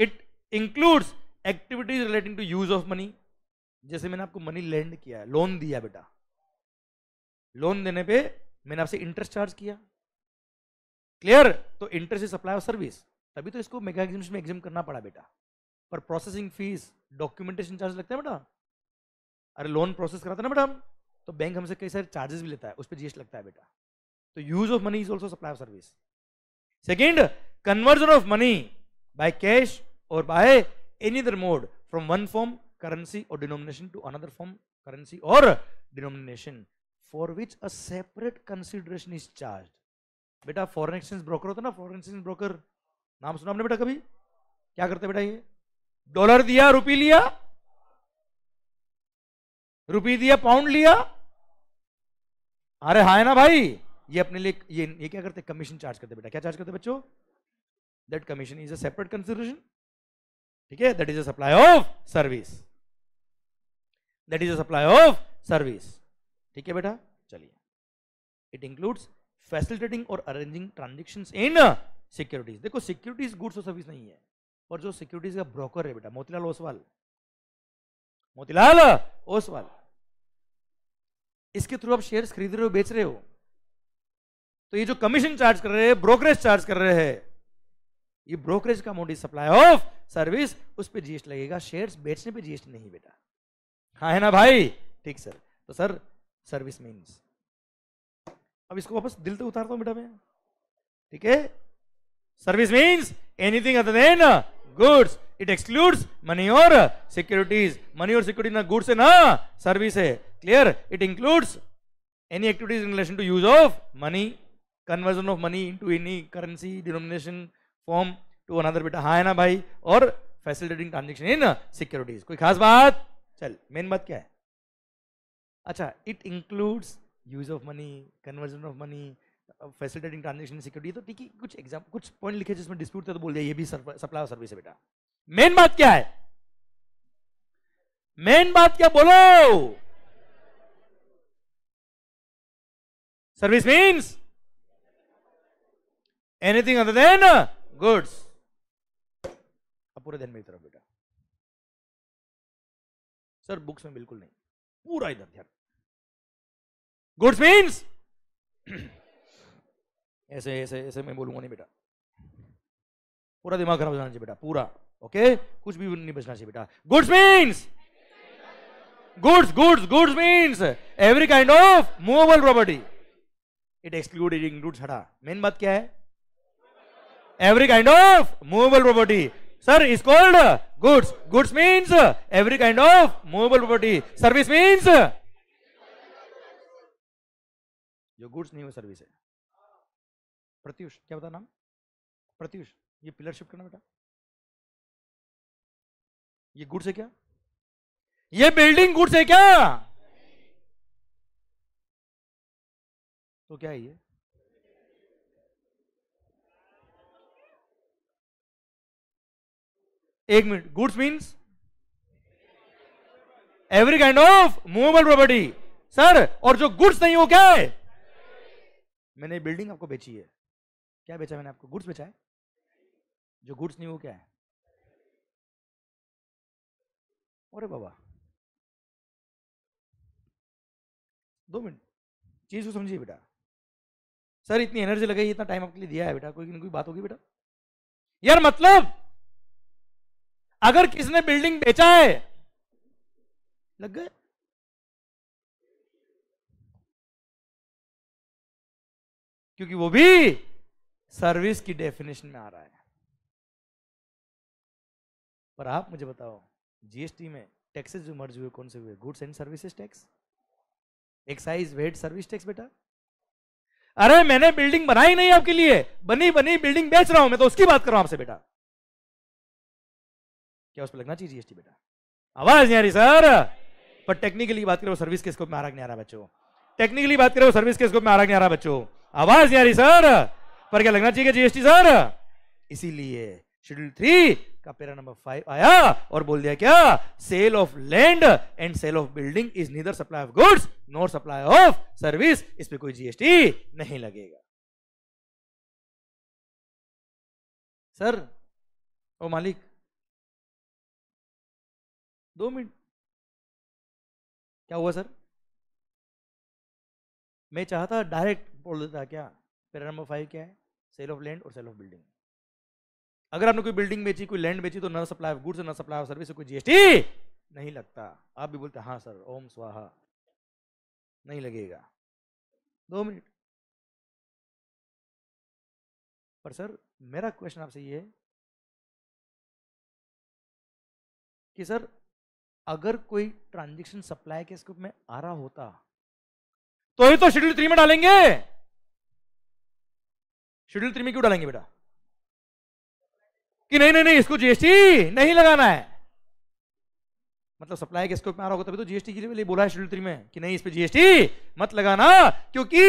it includes activities relating to use of money जैसे मैंने आपको मनी लेंड किया है लोन दिया बेटा लोन देने पे मैंने आपसे इंटरेस्ट चार्ज किया क्लियर तो interest is supply of service तभी तो इसको मेगा एग्जामिनेशन में एग्जाम करना पड़ा बेटा पर प्रोसेसिंग फीस डॉक्यूमेंटेशन चार्ज लगता है बेटा अरे लोन प्रोसेस कराते ना मैडम तो बैंक हमसे कई सारे चार्जेस भी लेता है उस पर जीएसटी लगता है बेटा तो use of money is also supply of service second conversion of money by cash और by any other mode from one form currency और denomination to another form currency और denomination for which a separate consideration is charge बेटा foreign exchange broker होता ना foreign exchange broker नाम सुना आपने बेटा कभी क्या करते बेटा ये डॉलर दिया रुपी लिया रुपी दिया पाउंड लिया अरे हाय ना भाई ये अपने लिए ये ये क्या करते कमीशन चार्ज करते बेटा क्या चार्ज करते बच्चों that commission is a separate consideration ठीक है that is a supply of service that is a supply of service ठीक है बेटा चलिए इट इंक्लूड्स फैसिलिटेटिंग और अरेंजिंग ट्रांजेक्शन इन सिक्योरिटीज देखो सिक्योरिटीज गुड्स और सर्विस नहीं है और जो सिक्योरिटीज का ब्रोकर है बेटा मोतीलाल ओसवाल मोतीलाल ओसवाल इसके थ्रू आप शेयर्स खरीद रहे हो बेच रहे हो तो ये जो कमीशन चार्ज कर रहे हैं ब्रोकरेज चार्ज कर रहे हैं ये ब्रोकरेज का मोड सप्लाई ऑफ सर्विस उस पर जीएसटी लगेगा शेयर्स बेचने पे जीएसटी नहीं बेटा हाँ है ना भाई ठीक सर तो सर सर्विस मीन्स अब इसको वापस दिल तो उतारता हूं बेटा मैं ठीक है service means anything other than goods it excludes money और सिक्योरिटीज मनी और सिक्योरिटी ना गुड्स है ना सर्विस है clear it includes any activities in relation to use of money conversion of money to any currency denomination form to another बेटा हाँ है ना भाई और फैसिलिटेटिंग ट्रांजेक्शन इन सिक्योरिटीज कोई खास बात चल मेन बात क्या है अच्छा it includes use of money conversion of money facilitating transaction security तो ठीक है कुछ एग्जाम्पल कुछ पॉइंट लिखे जिसमें डिस्प्यूट था तो बोल दिया ये भी सप्लाई सर्विस है बेटा मेन बात क्या है मेन बात क्या बोलो service means anything other than goods अब पूरा ध्यान मेरी तरफ बेटा सर बुक्स में बिल्कुल नहीं पूरा इधर ध्यान गुड्स मीन्स ऐसे ऐसे ऐसे मैं बोलूंगा नहीं बेटा पूरा दिमाग खराब जाना चाहिए बेटा पूरा ओके कुछ भी नहीं बचना चाहिए बेटा goods means goods goods goods means every kind of movable property it exclude it include हटा मेन बात क्या है every kind of movable property sir is called goods goods means every kind of movable property service means जो goods नहीं वो service है प्रत्युष क्या बता नाम प्रत्युष ये पिलर शिफ्ट करना बेटा ये गुड्स है क्या ये बिल्डिंग गुड्स है क्या तो क्या है ये एक मिनट goods means every kind of movable property sir और जो गुड्स नहीं हो क्या है मैंने बिल्डिंग आपको बेची है क्या बेचा मैंने आपको गुड्स बेचा है जो गुड्स नहीं वो क्या है अरे बाबा दो मिनट चीज़ को समझिए बेटा सर इतनी एनर्जी लगाई इतना टाइम आपके लिए दिया है बेटा कोई ना कोई बात होगी बेटा यार मतलब अगर किसने बिल्डिंग बेचा है लग गए क्योंकि वो भी सर्विस की डेफिनेशन में आ रहा है पर आप मुझे बताओ जीएसटी में टैक्सेस जो मर्ज हुए कौन से हुए goods and services tax excise VAT service tax बेटा अरे मैंने बिल्डिंग बनाई नहीं आपके लिए बनी बनी बिल्डिंग बेच रहा हूं मैं तो उसकी बात कर रहा हूं आपसे बेटा क्या उस पर लगना चाहिए जीएसटी बेटा आवाज नहीं आ रही सर पर टेक्निकली बात करो सर्विस के स्कोप में आ रहा नहीं आ रहा बच्चों टेक्निकली बात करो सर्विस के स्कोप में आ रहा नहीं आ रहा बच्चों आवाज नहीं आ रही सर पर क्या लगना चाहिए जीएसटी सर इसीलिए शेड्यूल थ्री का पेरा नंबर फाइव आया और बोल दिया क्या sale of land and sale of building is neither supply of goods nor supply of service इस पर कोई जीएसटी नहीं लगेगा सर ओ मालिक दो मिनट क्या हुआ सर मैं चाहता डायरेक्ट बोल देता क्या पेरा नंबर फाइव क्या है सेल ऑफ लैंड और सेल ऑफ बिल्डिंग अगर आपने कोई बिल्डिंग बेची कोई लैंड बेची तो न सप्लाई ऑफ गुड्स न सप्लाई ऑफ सर्विस कोई जीएसटी नहीं लगता आप भी बोलते हाँ सर ओम स्वाहा नहीं लगेगा दो मिनट पर सर मेरा क्वेश्चन आपसे ये है कि सर अगर कोई ट्रांजेक्शन सप्लाई के स्कूप में आ रहा होता तो ही तो शेड्यूल थ्री में डालेंगे शेड्यूल थ्री में क्यों डालेंगे बेटा कि नहीं नहीं नहीं इसको जीएसटी नहीं लगाना है मतलब सप्लाई के स्कोप में आ रहा होगा तभी तो जीएसटी के लिए बोला है शेड्यूल थ्री में कि नहीं इस पर जीएसटी मत लगाना क्योंकि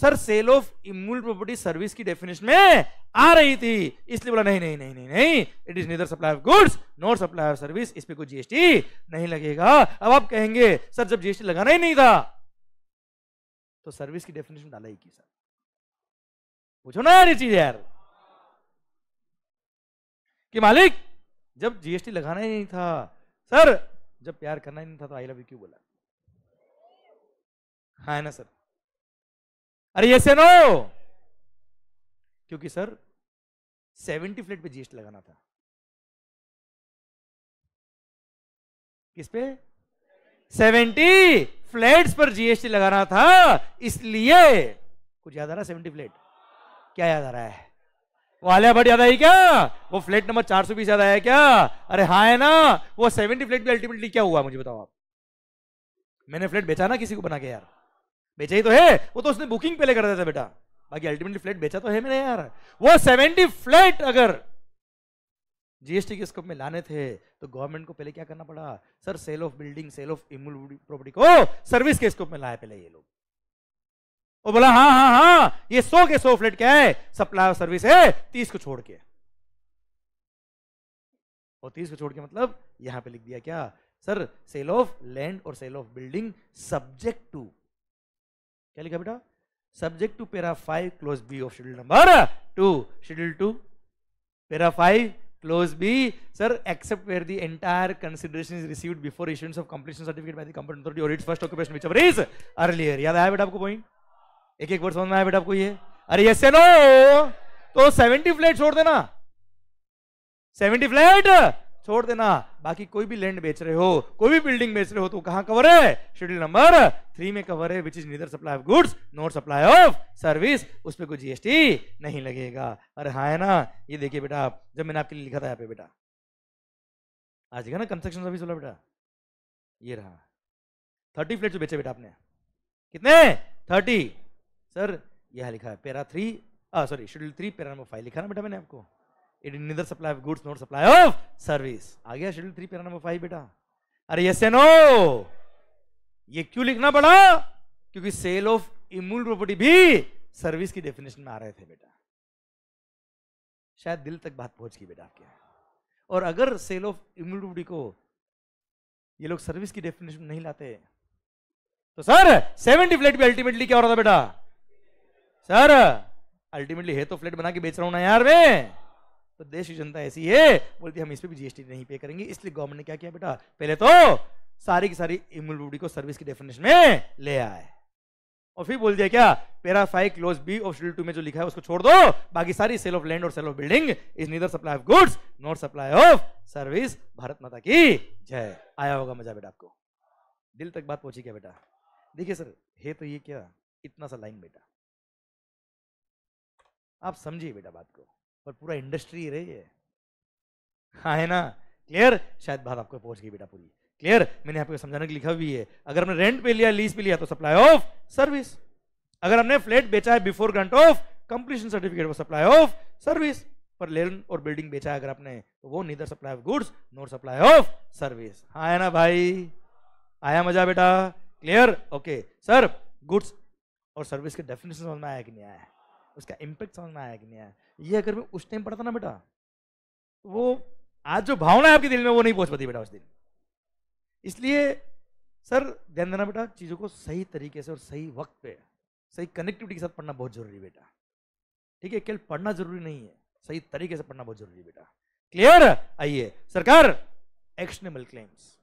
sir sale of immovable property service की डेफिनेशन में आ रही थी इसलिए बोला नहीं नहीं नहीं नहीं नहीं it is neither supply of goods not supply of service इस पर कोई जीएसटी नहीं लगेगा अब आप कहेंगे सर जब जीएसटी लगाना ही नहीं था तो सर्विस की डेफिनेशन डाला ही की सर पूछो ना यार ये चीज यार कि मालिक जब जीएसटी लगाना ही नहीं था सर जब प्यार करना ही नहीं था तो आई लव यू क्यों बोला हा है ना सर अरे ये से नो क्योंकि सर सेवेंटी फ्लेट पे जीएसटी लगाना था किस पे सेवेंटी फ्लैट्स पर जीएसटी लगाना था इसलिए कुछ याद आ रहा सेवेंटी फ्लैट क्या याद आ रहा है वो आलिया भट्ट याद आई क्या वो फ्लैट नंबर चार सौ बीस याद आया क्या अरे हाँ है ना वो सेवेंटी फ्लैट भी अल्टीमेटली क्या हुआ मुझे बताओ आप मैंने फ्लैट बेचा ना किसी को बना के यार बेचा ही तो है वो तो उसने बुकिंग पहले कर दिया था बेटा बाकी अल्टीमेटली फ्लैट बेचा तो है मैंने यार वो सेवेंटी फ्लैट अगर जीएसटी के स्कोप में लाने थे तो गवर्नमेंट को पहले क्या करना पड़ा sir sale of building sale of immovable property को सर्विस के स्कोप में लाया पहले ये लोग वो बोला हाँ हाँ हाँ ये सो के सो फ्लेट क्या है सप्लाई सर्विस है तीस को छोड़ के और तीस को छोड़ के मतलब यहां पे लिख दिया क्या सर सेल ऑफ लैंड और sale of building subject to क्या लिखा बेटा subject to para five clause B of schedule number two schedule two para five clause B sir except where the entire consideration is receive before issues of completion certificate by the company first occupation which is earlier याद आया बेटा आपको point एक एक word समझ में आया बेटा आपको ये अरे यस नो तो सेवेंटी फ्लैट छोड़ देना सेवेंटी फ्लैट छोड़ देना बाकी कोई भी लैंड बेच रहे हो कोई भी बिल्डिंग बेच रहे हो तो कहां कवर है शेड्यूल नंबर थ्री में कवर है which is neither supply of goods not supply of service उस पर कोई जीएसटी नहीं लगेगा अरे हाँ है ना ये देखिए बेटा आप जब मैंने आपके लिए लिखा था यहाँ पे बेटा आ जाएगा ना कंस्ट्रक्शन सर्विस वाला बेटा ये रहा थर्टी फ्लैट जो बेचे बेटा आपने कितने थर्टी सर यह लिखा है para three sorry schedule three para number five लिखा ना बेटा मैंने आपको it neither supply of goods not supply of service आ गया schedule three para number five बेटा अरे यस नो ये क्यों लिखना पड़ा क्योंकि सेल ऑफ इमूल प्रॉपर्टी भी सर्विस की डेफिनेशन में आ रहे थे बेटा शायद दिल तक बात पहुंच गई बेटा आपके और अगर सेल ऑफ इमूल प्रॉपर्टी को ये लोग सर्विस की डेफिनेशन नहीं लाते तो सर सेवेंटी फ्लैट भी अल्टीमेटली क्या हो रहा था बेटा सर अल्टीमेटली है तो फ्लैट बना के बेच रहा हूं ना यार मैं तो देश की जनता ऐसी है बोलती हम इस पर भी जीएसटी नहीं पे करेंगे इसलिए गवर्नमेंट ने क्या किया बेटा पहले तो सारी की सारी इम्यूनिटी को सर्विस की डेफिनेशन में ले आए और फिर बोल दिया क्या para five clause B of schedule two में जो लिखा है उसको छोड़ दो बाकी सारी सेल ऑफ लैंड और sale of building is neither supply of goods not supply of service Bharat माता की जय आया होगा मजा बेटा आपको दिल तक बात पहुंची क्या बेटा देखिए सर है तो ये क्या इतना सा लाइन बेटा आप समझिए बेटा बात को पर पूरा इंडस्ट्री रही है हाँ है ना क्लियर शायद बात आपको पहुंच गई बेटा पूरी क्लियर मैंने आपको समझाने के लिखा भी है अगर हमने रेंट पे लिया लीज पे लिया तो सप्लाई ऑफ सर्विस अगर हमने फ्लैट बेचा है before grant of completion certificate वो सप्लाई ऑफ सर्विस पर लेन और बिल्डिंग बेचा है अगर आपने तो वो neither supply of goods nor supply of service हाँ है ना भाई आया मजा बेटा क्लियर ओके सर गुड्स और सर्विस के डेफिनेशन समझ में आया कि नहीं आया उसका इम्पैक्ट समझ में आया कि नहीं आया ये अगर मैं उस टाइम पढ़ता ना बेटा वो आज जो भावना है आपके दिल में वो नहीं पहुंच पाती बेटा उस दिन इसलिए सर ध्यान देना बेटा चीज़ों को सही तरीके से और सही वक्त पे सही कनेक्टिविटी के साथ पढ़ना बहुत जरूरी है बेटा ठीक है केवल पढ़ना जरूरी नहीं है सही तरीके से पढ़ना बहुत जरूरी है बेटा क्लियर आइए सरकार एक्शनेबल क्लेम्स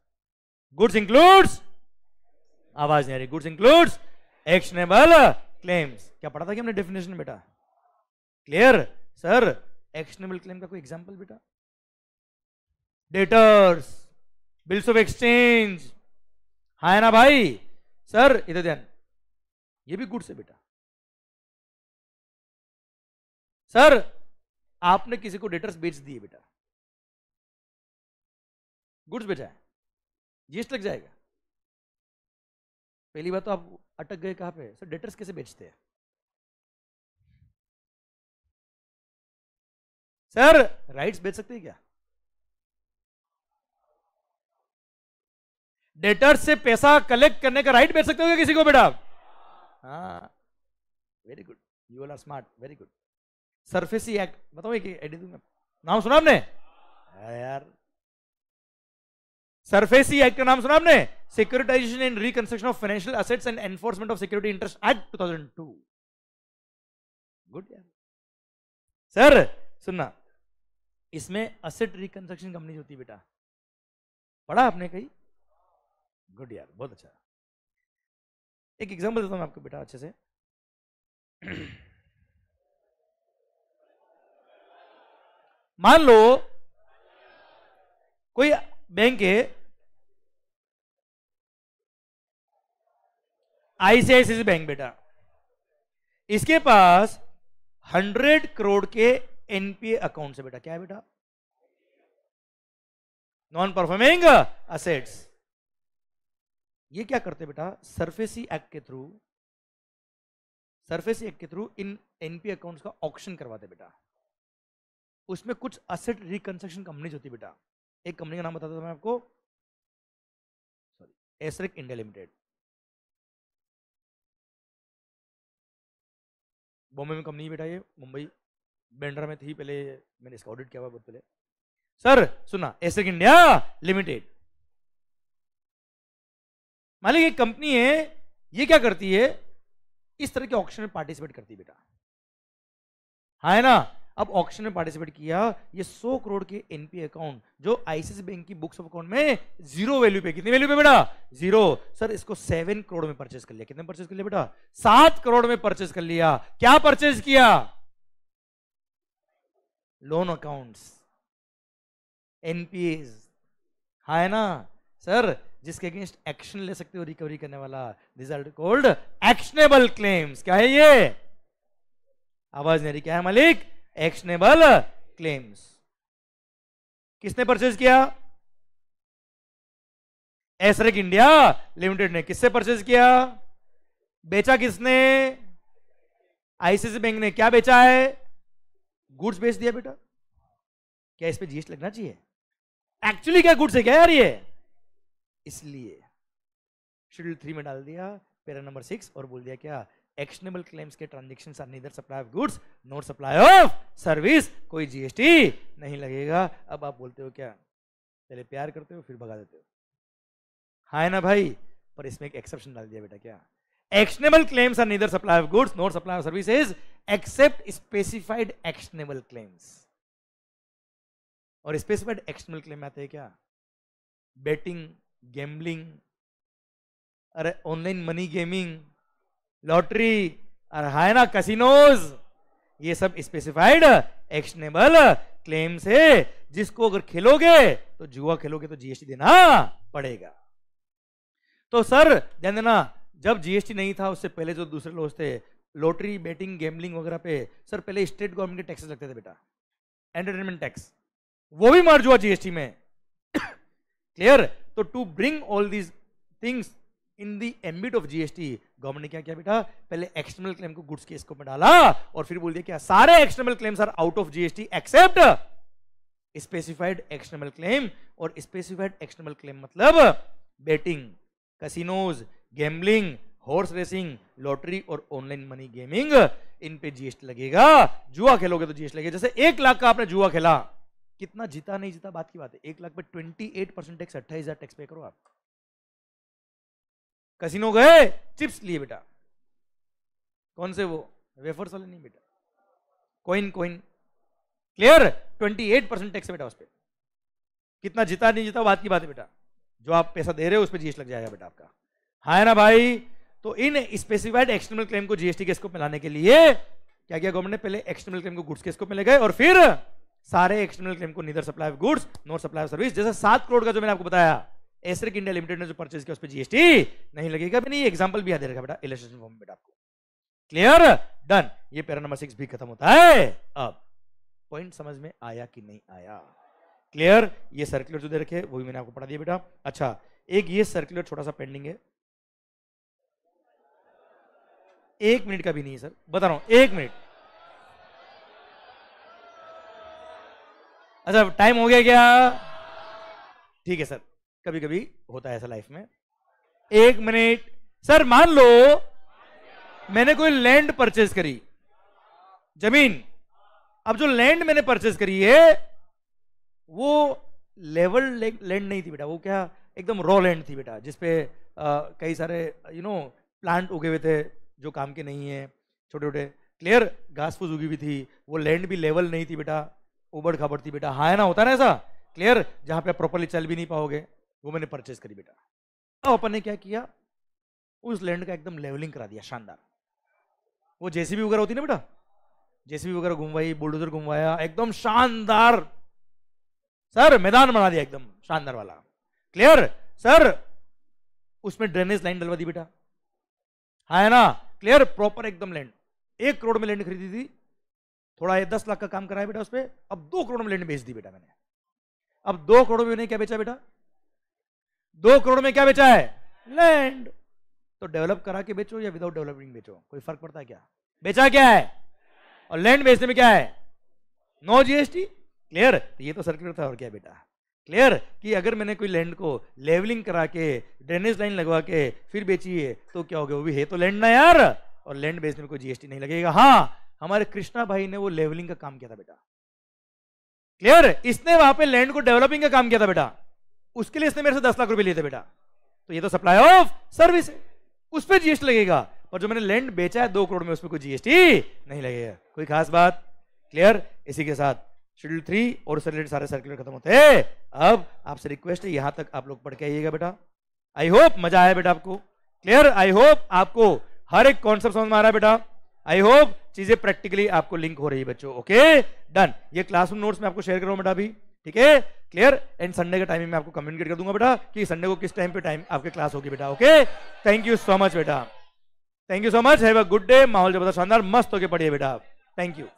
गुड्स इंक्लूड्स आवाज नहीं आ रही गुड्स इंक्लूड्स एक्शनेबल क्लेम्स क्या पढ़ा था कि हमने डेफिनेशन बेटा क्लियर सर एक्शनेबल क्लेम का कोई एग्जांपल बेटा डेटर्स बिल्स ऑफ एक्सचेंज हाँ है ना भाई सर इधर ध्यान ये भी गुड्स है बेटा सर आपने किसी को डेटर्स बेच दिए बेटा गुड्स बेचा है जीएसटी लग जाएगा पहली बात तो आप अटक गए कहाँ पे सर डेटर्स कैसे बेचते हैं सर राइट्स बेच सकते हैं क्या डेटर्स से पैसा कलेक्ट करने का राइट बेच सकते हो क्या किसी को बेटा हाँ very good you are smart very good SARFAESI act बताओ एक नाम सुना आपने हाँ यार सरफेसी एक्ट का नाम सुना आपने securitisation and reconstruction of financial assets and enforcement of security interest act 2002 good यार सर सुनना इसमें असेट रिकंस्ट्रक्शन कंपनी होती बेटा पढ़ा आपने कहीं गुड यार बहुत अच्छा एक एग्जांपल देता हूँ आपको बेटा अच्छे से मान लो कोई बैंक है आईसीआईसी बैंक बेटा इसके पास हंड्रेड करोड़ के एनपीए अकाउंट से बेटा क्या है बेटा नॉन परफॉर्मिंग असेट्स ये क्या करते बेटा सरफेसी एक्ट के थ्रू सरफेसी एक्ट के थ्रू इन एनपीए अकाउंट्स का ऑक्शन करवाते बेटा उसमें कुछ असेट रिकंस्ट्रक्शन कंपनीज होती बेटा एक कंपनी का नाम बताता था मैं आपको sorry Asrec India limited Bombay में कंपनी बैठा ये मुंबई बेंड्रा में थी पहले मैंने इसका ऑडिट किया हुआ बहुत पहले सर सुना एसेक इंडिया लिमिटेड मालिक एक कंपनी है ये क्या करती है इस तरह के ऑक्शन में पार्टिसिपेट करती है बेटा हाँ है ना अब ऑक्शन में पार्टिसिपेट किया ये 100 करोड़ के एनपी अकाउंट जो आईसीसी बैंक की बुक्स ऑफ अकाउंट में जीरो वैल्यू पे कितनी वैल्यू पे बेटा जीरो सर इसको सेवन करोड़ में परचेस कर लिया कितने परचेस कर लिया बेटा सात करोड़ में परचेस कर लिया क्या परचेस किया लोन अकाउंट्स एनपीए हा है ना सर जिसके अगेंस्ट एक्शन ले सकते हो रिकवरी करने वाला रिजल्ट कोल्ड एक्शनेबल क्लेम्स क्या है ये आवाज नहीं रही क्या है मलिक एक्शनेबल क्लेम्स किसने परचेज किया एसरेक इंडिया लिमिटेड ने किससे परचेज किया बेचा किसने आईसीसी बैंक ने क्या बेचा है गुड्स बेच दिया बेटा क्या इस पे जीएसटी लगना चाहिए एक्चुअली क्या गुड्स है क्या यार ये इसलिए शेड्यूल थ्री में डाल दिया पेरा नंबर सिक्स और बोल दिया क्या एक्शनेबल क्लेम्स के transaction are neither supply of goods not supply of service कोई जीएसटी नहीं लगेगा अब आप बोलते हो क्या पहले प्यार करते हो फिर भगा देते हो हाँ है ना भाई पर इसमें एक एक्सेप्शन डाल दिया बेटा क्या actionable claims are neither supply of goods not supply of service except specified actionable claims और स्पेसिफाइड एक्शनेबल क्लेम आते हैं क्या बेटिंग गेमलिंग अरे ऑनलाइन मनी गेमिंग लॉटरी और ना कसिनोज ये सब स्पेसिफाइड एक्शनेबल क्लेम्स है जिसको अगर खेलोगे तो जुआ खेलोगे तो जीएसटी देना पड़ेगा तो सर ध्यान देना जब जीएसटी नहीं था उससे पहले जो दूसरे लोग थे लॉटरी बेटिंग गेमलिंग वगैरह पे सर पहले स्टेट गवर्नमेंट के टैक्सेस लगते थे बेटा एंटरटेनमेंट टैक्स वो भी मार्ज हुआ जीएसटी में क्लियर तो to bring all these things in the ambit of GST government ने क्या किया बेटा पहले एक्सटर्नल क्लेम को गुड्स केस को में डाला और फिर बोल दिया क्या हाँ, सारे external claims are out of GST except specified external claim और स्पेसिफाइड एक्सटर्नल क्लेम मतलब betting casinos gambling horse racing lottery और ऑनलाइन मनी गेमिंग इन पे जीएसटी लगेगा जुआ खेलोगे तो जीएसटी लगेगा जैसे एक लाख का आपने जुआ खेला कितना जीता नहीं जीता बात की बात है एक लाख पे ट्वेंटी एट परसेंट टैक्स अट्ठाईस हजार टैक्स पे करो आप कसिनो गए चिप्स लिए बेटा कौन से वो वेफर्स वाले नहीं बेटा coin coin clear twenty eight percent tax बेटा उस पर कितना जीता नहीं जीता बात की बात है बेटा जो आप पैसा दे रहे हो उस पर जीएसटी लग जाएगा बेटा आपका हाँ है ना भाई तो इन स्पेसिफाइड एक्सटर्नल क्लेम को जीएसटी केस को मिलाने के लिए क्या किया गवर्नमेंट ने पहले एक्सटर्नल क्लेम को गुड्स केस को मिले गए और फिर सारे एक्सटर्नल क्लेम को neither supply of goods not supply of service जैसे सात करोड़ का जो मैंने आपको बताया एसरिक इंडिया लिमिटेड ने जो परचेज किया उस पर जीएसटी नहीं लगेगा मैंने नहीं एग्जाम्पल भी याद बेटा इलेक्ट्रेशन फॉर्म बेटा आपको क्लियर डन ये पैरा नंबर सिक्स भी खत्म होता है अब पॉइंट समझ में आया कि नहीं आया क्लियर ये सर्कुलर जो दे रखे वो भी मैंने आपको पढ़ा दिया बेटा अच्छा एक ये सर्कुलर छोटा सा पेंडिंग है एक मिनट का भी नहीं है सर बता रहा हूं एक मिनट अच्छा टाइम हो गया क्या ठीक है सर कभी कभी होता है ऐसा लाइफ में एक मिनट सर मान लो मैंने कोई लैंड परचेज करी जमीन अब जो लैंड मैंने परचेज करी है वो लेवल लैंड नहीं थी बेटा वो क्या एकदम रॉ लैंड थी बेटा जिसपे कई सारे यू नो प्लांट उगे हुए थे जो काम के नहीं है छोटे छोटे क्लियर घास फूस उगी हुई थी वो लैंड भी लेवल नहीं थी बेटा उबड़ खाबड़ थी बेटा हाँ है ना होता ना ऐसा क्लियर जहां पे प्रॉपरली चल भी नहीं पाओगे वो मैंने परचेज करी बेटा अब अपन ने क्या किया उस लैंड का एकदम लेवलिंग करा दिया शानदार वो जेसीबी वगैरह होती ना बेटा जेसीबी वगैरह घुमवाई बुलडोजर घुमवाया एकदम शानदार सर मैदान बना दिया एकदम शानदार वाला क्लियर सर उसमें ड्रेनेज लाइन डलवा दी बेटा हाँ है ना क्लियर प्रॉपर एकदम लैंड एक करोड़ में लैंड खरीदी थी थोड़ा दस लाख का काम कराया बेटा उस पर अब दो करोड़ में लैंड बेच दी बेटा मैंने अब दो करोड़ में क्या बेचा बेटा दो करोड़ में क्या बेचा है लैंड तो डेवलप करा के बेचो या विदाउट डेवलपिंग बेचो कोई फर्क पड़ता है क्या बेचा क्या है और लैंड बेचने में क्या है नो जीएसटी क्लियर ये तो सर्कुलर था और क्या बेटा क्लियर कि अगर मैंने कोई लैंड को लेवलिंग करा के ड्रेनेज लाइन लगवा के फिर बेची है तो क्या हो गया वो भी है तो लैंड ना यार और लैंड बेचने में कोई जीएसटी नहीं लगेगा हाँ हमारे कृष्णा भाई ने वो लेवलिंग का काम किया था बेटा क्लियर इसने वहां पे लैंड को डेवलपिंग का काम किया था बेटा उसके लिए इसने मेरे से दस लाख रुपए लिए थे बेटा तो ये तो सप्लाई ऑफ सर्विस है उस पर जीएसटी लगेगा और जो मैंने लैंड बेचा है दो करोड़ में उस पर कोई जीएसटी नहीं लगेगा कोई खास बात क्लियर इसी के साथ शेड्यूल थ्री और उससे रिलेटेड सारे सर्कुलर खत्म होते हैं अब आपसे रिक्वेस्ट है यहां तक आप लोग पढ़ के आइएगा बेटा आई होप मजा आया बेटा आपको क्लियर आई होप आपको हर एक कॉन्सेप्ट समझ में आ रहा है बेटा आई होप चीजें प्रैक्टिकली आपको लिंक हो रही है बच्चों ओके डन ये क्लासरूम नोट्स में आपको शेयर कर रहा हूं बेटा अभी ठीक है क्लियर एंड संडे के टाइमिंग में आपको कम्युनिकेट कर दूंगा बेटा कि संडे को किस टाइम पे टाइम आपके क्लास होगी बेटा okay thank you so much बेटा thank you so much have a good day माहौल जबरदस्त शानदार मस्त होके पढ़िए बेटा थैंक यू